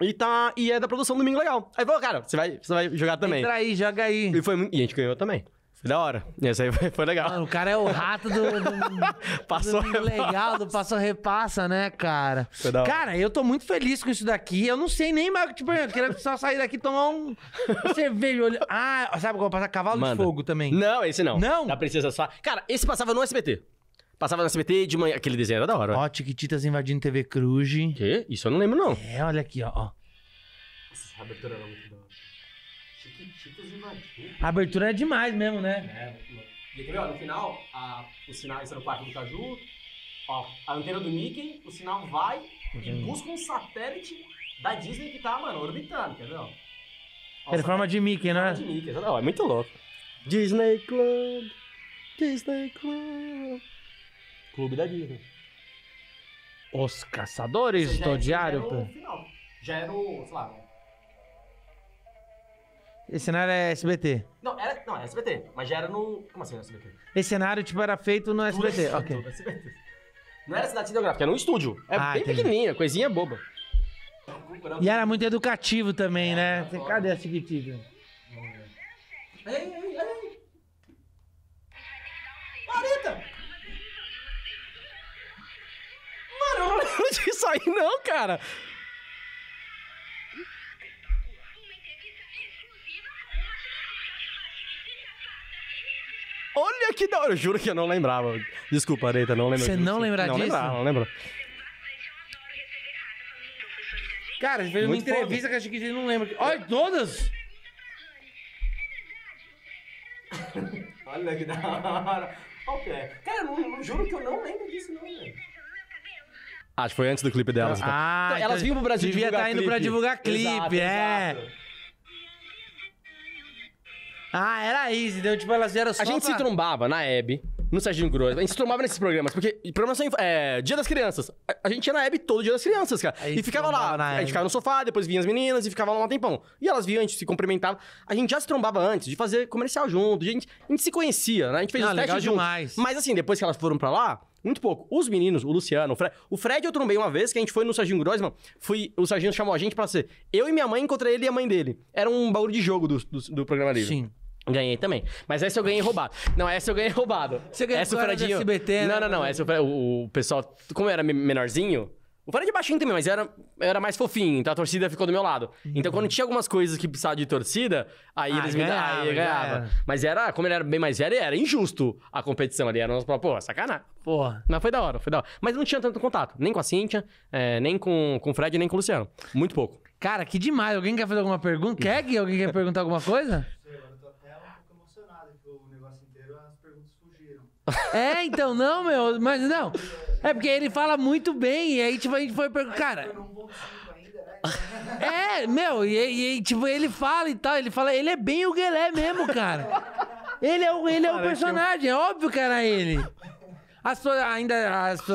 E, tá, e é da produção do Domingo Legal. Aí falou, cara, você vai, você vai jogar também. Entra aí, joga aí. E, foi, e a gente ganhou também. Foi da hora. Essa aí foi, foi legal. Mano, o cara é o rato do. do passou do legal, do passou repassa, né, cara? Foi da hora. Cara, eu tô muito feliz com isso daqui. Eu não sei nem mais. Tipo, eu queria só sair daqui e tomar um cerveja. Olho... Ah, sabe como passar cavalo Manda. de fogo também? Não, esse não. Não. Da Princesa Sá. Cara, esse passava no SBT. Passava no SBT de manhã. Aquele desenho era da hora. Ó, Tiquititas invadindo TV Cruz. Quê? Isso eu não lembro, não. É, olha aqui, ó. Essa abertura era muito da hora. A abertura é demais mesmo, né? É, E ó, no final, a, o sinal, está no parque do Caju, ó, a antena do Mickey, o sinal vai e uhum. busca um satélite da Disney que tá, mano, orbitando, quer ver, Ele forma de Mickey, né? de Mickey, Não, é muito louco. Disney Club, Disney Club. Clube da Disney. Os Caçadores do já Diário, era o Já era o, sei lá, esse cenário é SBT. Não, era, não, é SBT, mas já era no. Como assim no SBT? Esse cenário, tipo, era feito no SBT. Tudo, é ok. SBT. Não era cidade cenográfica, era um estúdio. É ah, bem entendi. pequenininha, coisinha boba. E era muito educativo também, é, né? É Cadê a Chiquitita? Ei, ei, ei! Marita! Mano, eu não lembro disso aí não, cara. Olha que da hora. Eu juro que eu não lembrava. Desculpa, Areita, não lembro. Você não lembra disso? Não lembrava, não lembro. Cara, a gente fez uma entrevista foda. que a gente não lembra. Olha, todas! Olha que da hora. Ok. É? Cara, eu não, juro que eu não lembro disso, não, velho. Acho que foi antes do clipe delas. Então. Ah, então, elas então vinham pro Brasil devia divulgar estar tá indo clipe. pra divulgar clipe, exato, é. Exato. Ah, era isso. Então, tipo, elas vieram só A gente pra... se trombava na Hebe, no Serginho Grosso. A gente se trombava nesses programas, porque programação é, Dia das Crianças. A, a gente ia na Hebe todo Dia das Crianças, cara. E ficava lá. A gente ficava no sofá, depois vinha as meninas e ficava lá um tempão. E elas vinham, a gente se cumprimentava. A gente já se trombava antes de fazer comercial junto. A gente, a gente se conhecia, né? A gente fez Não, os testes juntos. demais. Mas assim, depois que elas foram pra lá, muito pouco. Os meninos, o Luciano, o Fred. O Fred eu trombei uma vez, que a gente foi no Serginho Grossman. Fui, o Serginho chamou a gente pra ser. Eu e minha mãe encontrei ele e a mãe dele. Era um baú de jogo do, do, do programa livre. Sim. Ganhei também. Mas essa eu ganhei roubado. Não, essa eu ganhei roubado. Você ganhou essa o Fredinho... SBT, né? Não, não, não. Essa eu... o, o pessoal, como eu era menorzinho, o Fred é baixinho também, mas era, era mais fofinho, então a torcida ficou do meu lado. Então quando uhum. tinha algumas coisas que precisava de torcida, aí Ah, eles me davam, aí eu ganhava. Mas era, como ele era bem mais velho, era injusto a competição ali. Era nós, pô, sacanagem. Porra. Mas foi da hora, foi da hora. Mas não tinha tanto contato, nem com a Cíntia, é, nem com, com o Fred, nem com o Luciano. Muito pouco. Cara, que demais. Alguém quer fazer alguma pergunta? Quer que alguém quer perguntar alguma coisa? Sei, eu tô até um pouco emocionado que o negócio inteiro, as perguntas fugiram. É, então, não, meu, mas não. É porque ele fala muito bem, e aí, tipo, a gente foi perguntar, cara. Né? É, meu, e, e, tipo, ele fala e tal, ele fala, ele é bem o Guelé mesmo, cara. Ele é o, ele é o é personagem, é óbvio que era ele. As pessoas ainda,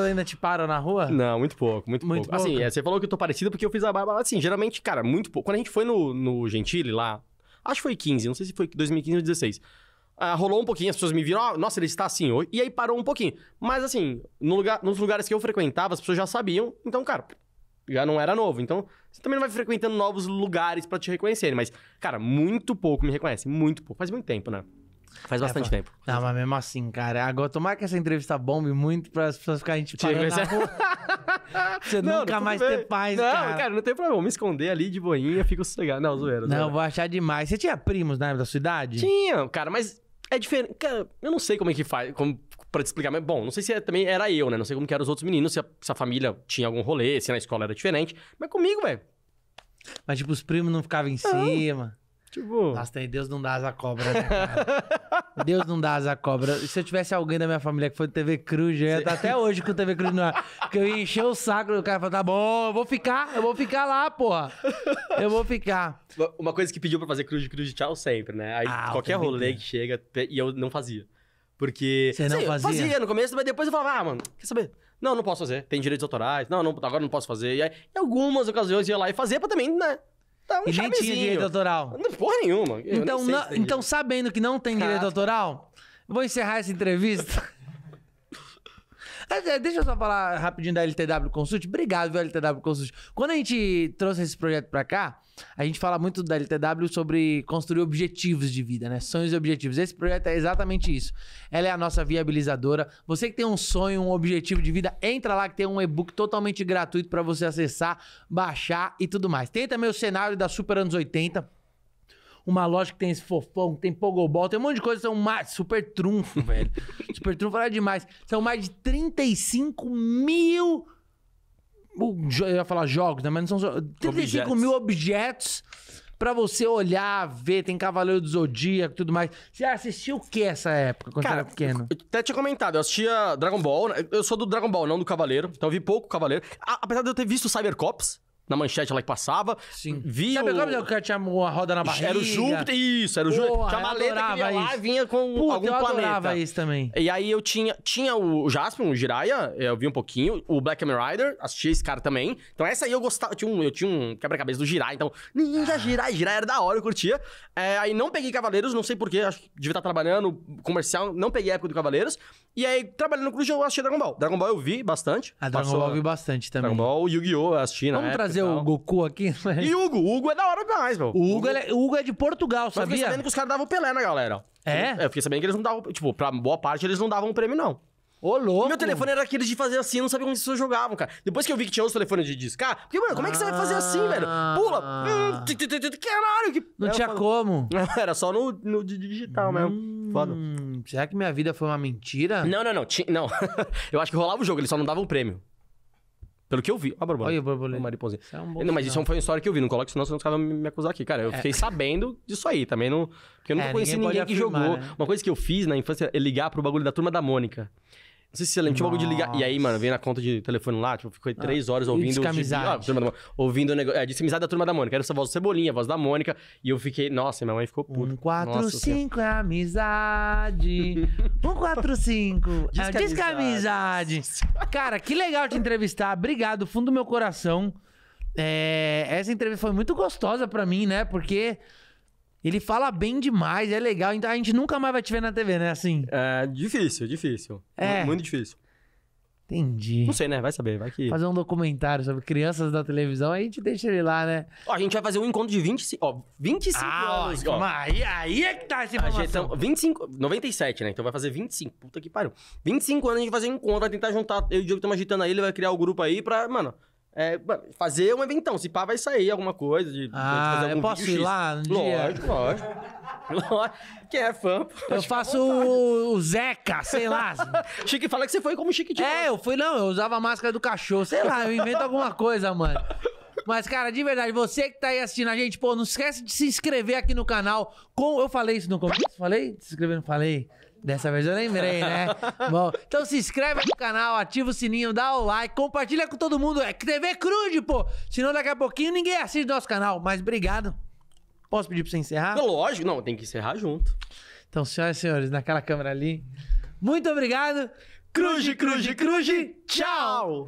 ainda te param na rua? Não, muito pouco, muito, muito pouco. Assim, é, você falou que eu tô parecido porque eu fiz a barba. Assim, geralmente, cara, muito pouco. Quando a gente foi no, no Gentile lá, acho que foi 15, não sei se foi 2015 ou 2016 ah, rolou um pouquinho, as pessoas me viram, ah, nossa, ele está assim E aí parou um pouquinho. Mas assim, no lugar, nos lugares que eu frequentava, as pessoas já sabiam. Então, cara, já não era novo. Então, você também não vai frequentando novos lugares para te reconhecerem. Mas, cara, muito pouco me reconhece. Muito pouco. Faz muito tempo, né? Faz é, bastante é, tempo. Não, mas mesmo assim, cara. Agora, tomar que essa entrevista bombe muito para as pessoas ficarem te tipo, tipo, parando na rua. Você não, nunca não mais bem. ter paz, não, cara. Não, cara, não tem problema. Me esconder ali de boinha, fico sossegado. Não, zoeira. Não, zoeira. vou achar demais. Você tinha primos na época da sua idade? Tinha, cara, mas é diferente. Cara, eu não sei como é que faz. Como, pra te explicar, mas bom, não sei se é, também era eu, né? Não sei como que eram os outros meninos, se a, se a família tinha algum rolê, se na escola era diferente. Mas comigo, velho. Mas, tipo, os primos não ficavam em não. cima. Tipo. Nossa, tem Deus não dá asa cobra, né, cara? Deus não dá asa cobra. Se eu tivesse alguém da minha família que foi TV Cruz, eu ia estar até hoje com o TV Cruz no ar. Porque eu ia encher o saco do cara e falar, tá bom, eu vou ficar, eu vou ficar lá, porra. Eu vou ficar. Uma coisa que pediu pra fazer Cruz de Cruz de Tchau sempre, né? Aí ah, qualquer rolê que chega, e eu não fazia. Porque. Você não sei, fazia? fazia no começo, mas depois eu falava, ah, mano, quer saber? Não, não posso fazer. Tem direitos autorais. Não, não agora não posso fazer. E aí, em algumas ocasiões, eu ia lá e fazia pra também, né? um tá e nem tinha direito autoral. Não, porra nenhuma. então, não, então sabendo que não tem direito autoral, vou encerrar essa entrevista. Tá, é, deixa eu só falar rapidinho da LTW Consult. Obrigado, viu, LTW Consult. Quando a gente trouxe esse projeto pra cá, a gente fala muito da LTW sobre construir objetivos de vida, né? Sonhos e objetivos. Esse projeto é exatamente isso. Ela é a nossa viabilizadora. Você que tem um sonho, um objetivo de vida, entra lá que tem um e-book totalmente gratuito para você acessar, baixar e tudo mais. Tem também o cenário da Super Anos 80 uma loja que tem esse fofão, que tem pogobol, tem um monte de coisa, são mais, super trunfo, velho. super trunfo era demais. São mais de 35 mil. Eu ia falar jogos, né? Mas não são só. 35 objetos. mil objetos para você olhar, ver, tem Cavaleiro do Zodíaco e tudo mais. Você assistiu o que essa época, quando Cara, você era pequeno? Eu até tinha comentado, eu assistia Dragon Ball, eu sou do Dragon Ball, não do Cavaleiro, então eu vi pouco Cavaleiro. A, apesar de eu ter visto Cybercops, na manchete lá que passava. Sim. Via Sabe o... É o... que tinha uma roda na barriga? Era o Júpiter, isso, era o Júpiter. Tinha uma letra que vinha lá vinha com Puta, algum eu planeta. Eu isso também. E aí eu tinha, tinha o Jasper, o Jiraiya, eu vi um pouquinho, o Black Kamen Rider, assistia esse cara também. Então essa aí eu gostava, eu tinha um, eu tinha um quebra-cabeça do Jiraiya, então Ninja ah. Jiraiya, Jiraiya era da hora, eu curtia. É, aí não peguei Cavaleiros, não sei porquê, acho que devia estar trabalhando, comercial, não peguei a época do Cavaleiros. E aí, trabalhando no Cruz, eu assisti Dragon Ball. Dragon Ball eu vi bastante. A ah, Dragon Ball eu vi bastante também. Dragon Ball, Yu-Gi-Oh! eu assisti, né? Vamos época. trazer trazer o Goku aqui. Mas... E Hugo, Hugo é da hora demais, meu. O Hugo, é, Hugo é de Portugal, sabia? Mas eu fiquei sabendo que os caras davam Pelé na galera. É? Eu fiquei sabendo que eles não davam, tipo, pra boa parte eles não davam prêmio, não. Ô, louco. Meu telefone era aquele de fazer assim, eu não sabia como as pessoas jogavam, cara. Depois que eu vi que tinha os telefones de discar, porque, mano, como é que você vai fazer assim, velho? Pula! Caralho, que. Não tinha como. Era só no, no digital mesmo. Hum, Foda. Será que minha vida foi uma mentira? Não, não, não. Não. eu acho que rolava o jogo, eles só não davam prêmio. Pelo que eu vi. Olha a borboleta. Olha o borboleta. mariposinha. Isso é um bom não, mas isso foi uma história que eu vi. Não coloca isso não, senão os caras vão me acusar aqui. Cara, eu é. fiquei sabendo disso aí. Também não... Porque eu não é, conheci ninguém, ninguém que afirmar, jogou. Né? Uma coisa que eu fiz na infância é ligar pro bagulho da Turma da Mônica sei se você lembra, tinha um bagulho de ligar. E aí, mano, veio na conta de telefone lá, tipo, ficou ah, três horas ouvindo. Descamisade. ah, ouvindo o negócio. É, da turma da Mônica. Era essa voz do Cebolinha, a voz da Mônica. E eu fiquei, nossa, minha mãe ficou puta. Um, quatro, cinco é amizade. um, quatro, cinco é descamisade. Cara, que legal te entrevistar. Obrigado, fundo do meu coração. É... Essa entrevista foi muito gostosa pra mim, né? Porque. Ele fala bem demais, é legal. Então a gente nunca mais vai te ver na TV, né? Assim. É difícil, difícil. É. Muito difícil. Entendi. Não sei, né? Vai saber, vai que. Fazer um documentário sobre crianças da televisão, aí a gente deixa ele lá, né? Ó, a gente vai fazer um encontro de 25, ó, 25 ah, anos. Ó, aí, aí é que tá esse informação. Gente, então, 25, 97, né? Então vai fazer 25. Puta que pariu. 25 anos a gente vai fazer um encontro, vai tentar juntar. Eu e o Diogo estamos agitando aí, ele vai criar o um grupo aí pra, mano, é, fazer um eventão. Se pá, vai sair alguma coisa. De, ah, eu posso ir X. lá? Um lógico, lógico, lógico. Quem é fã, Eu faço o Zeca, sei lá. Chique, fala que você foi como Chique de É, eu fui, não, eu usava a máscara do cachorro, sei lá, eu invento alguma coisa, mano. Mas, cara, de verdade, você que tá aí assistindo a gente, pô, não esquece de se inscrever aqui no canal. Com... Eu falei isso no começo? Falei? Se inscrever, não falei? Dessa vez eu lembrei, né? Bom, então se inscreve no canal, ativa o sininho, dá o like, compartilha com todo mundo. É TV Crude, pô! Senão daqui a pouquinho ninguém assiste nosso canal. Mas obrigado. Posso pedir pra você encerrar? Lógico, não, tem que encerrar junto. Então, senhoras e senhores, naquela câmera ali. Muito obrigado. Cruze, cruze, cruze. Tchau!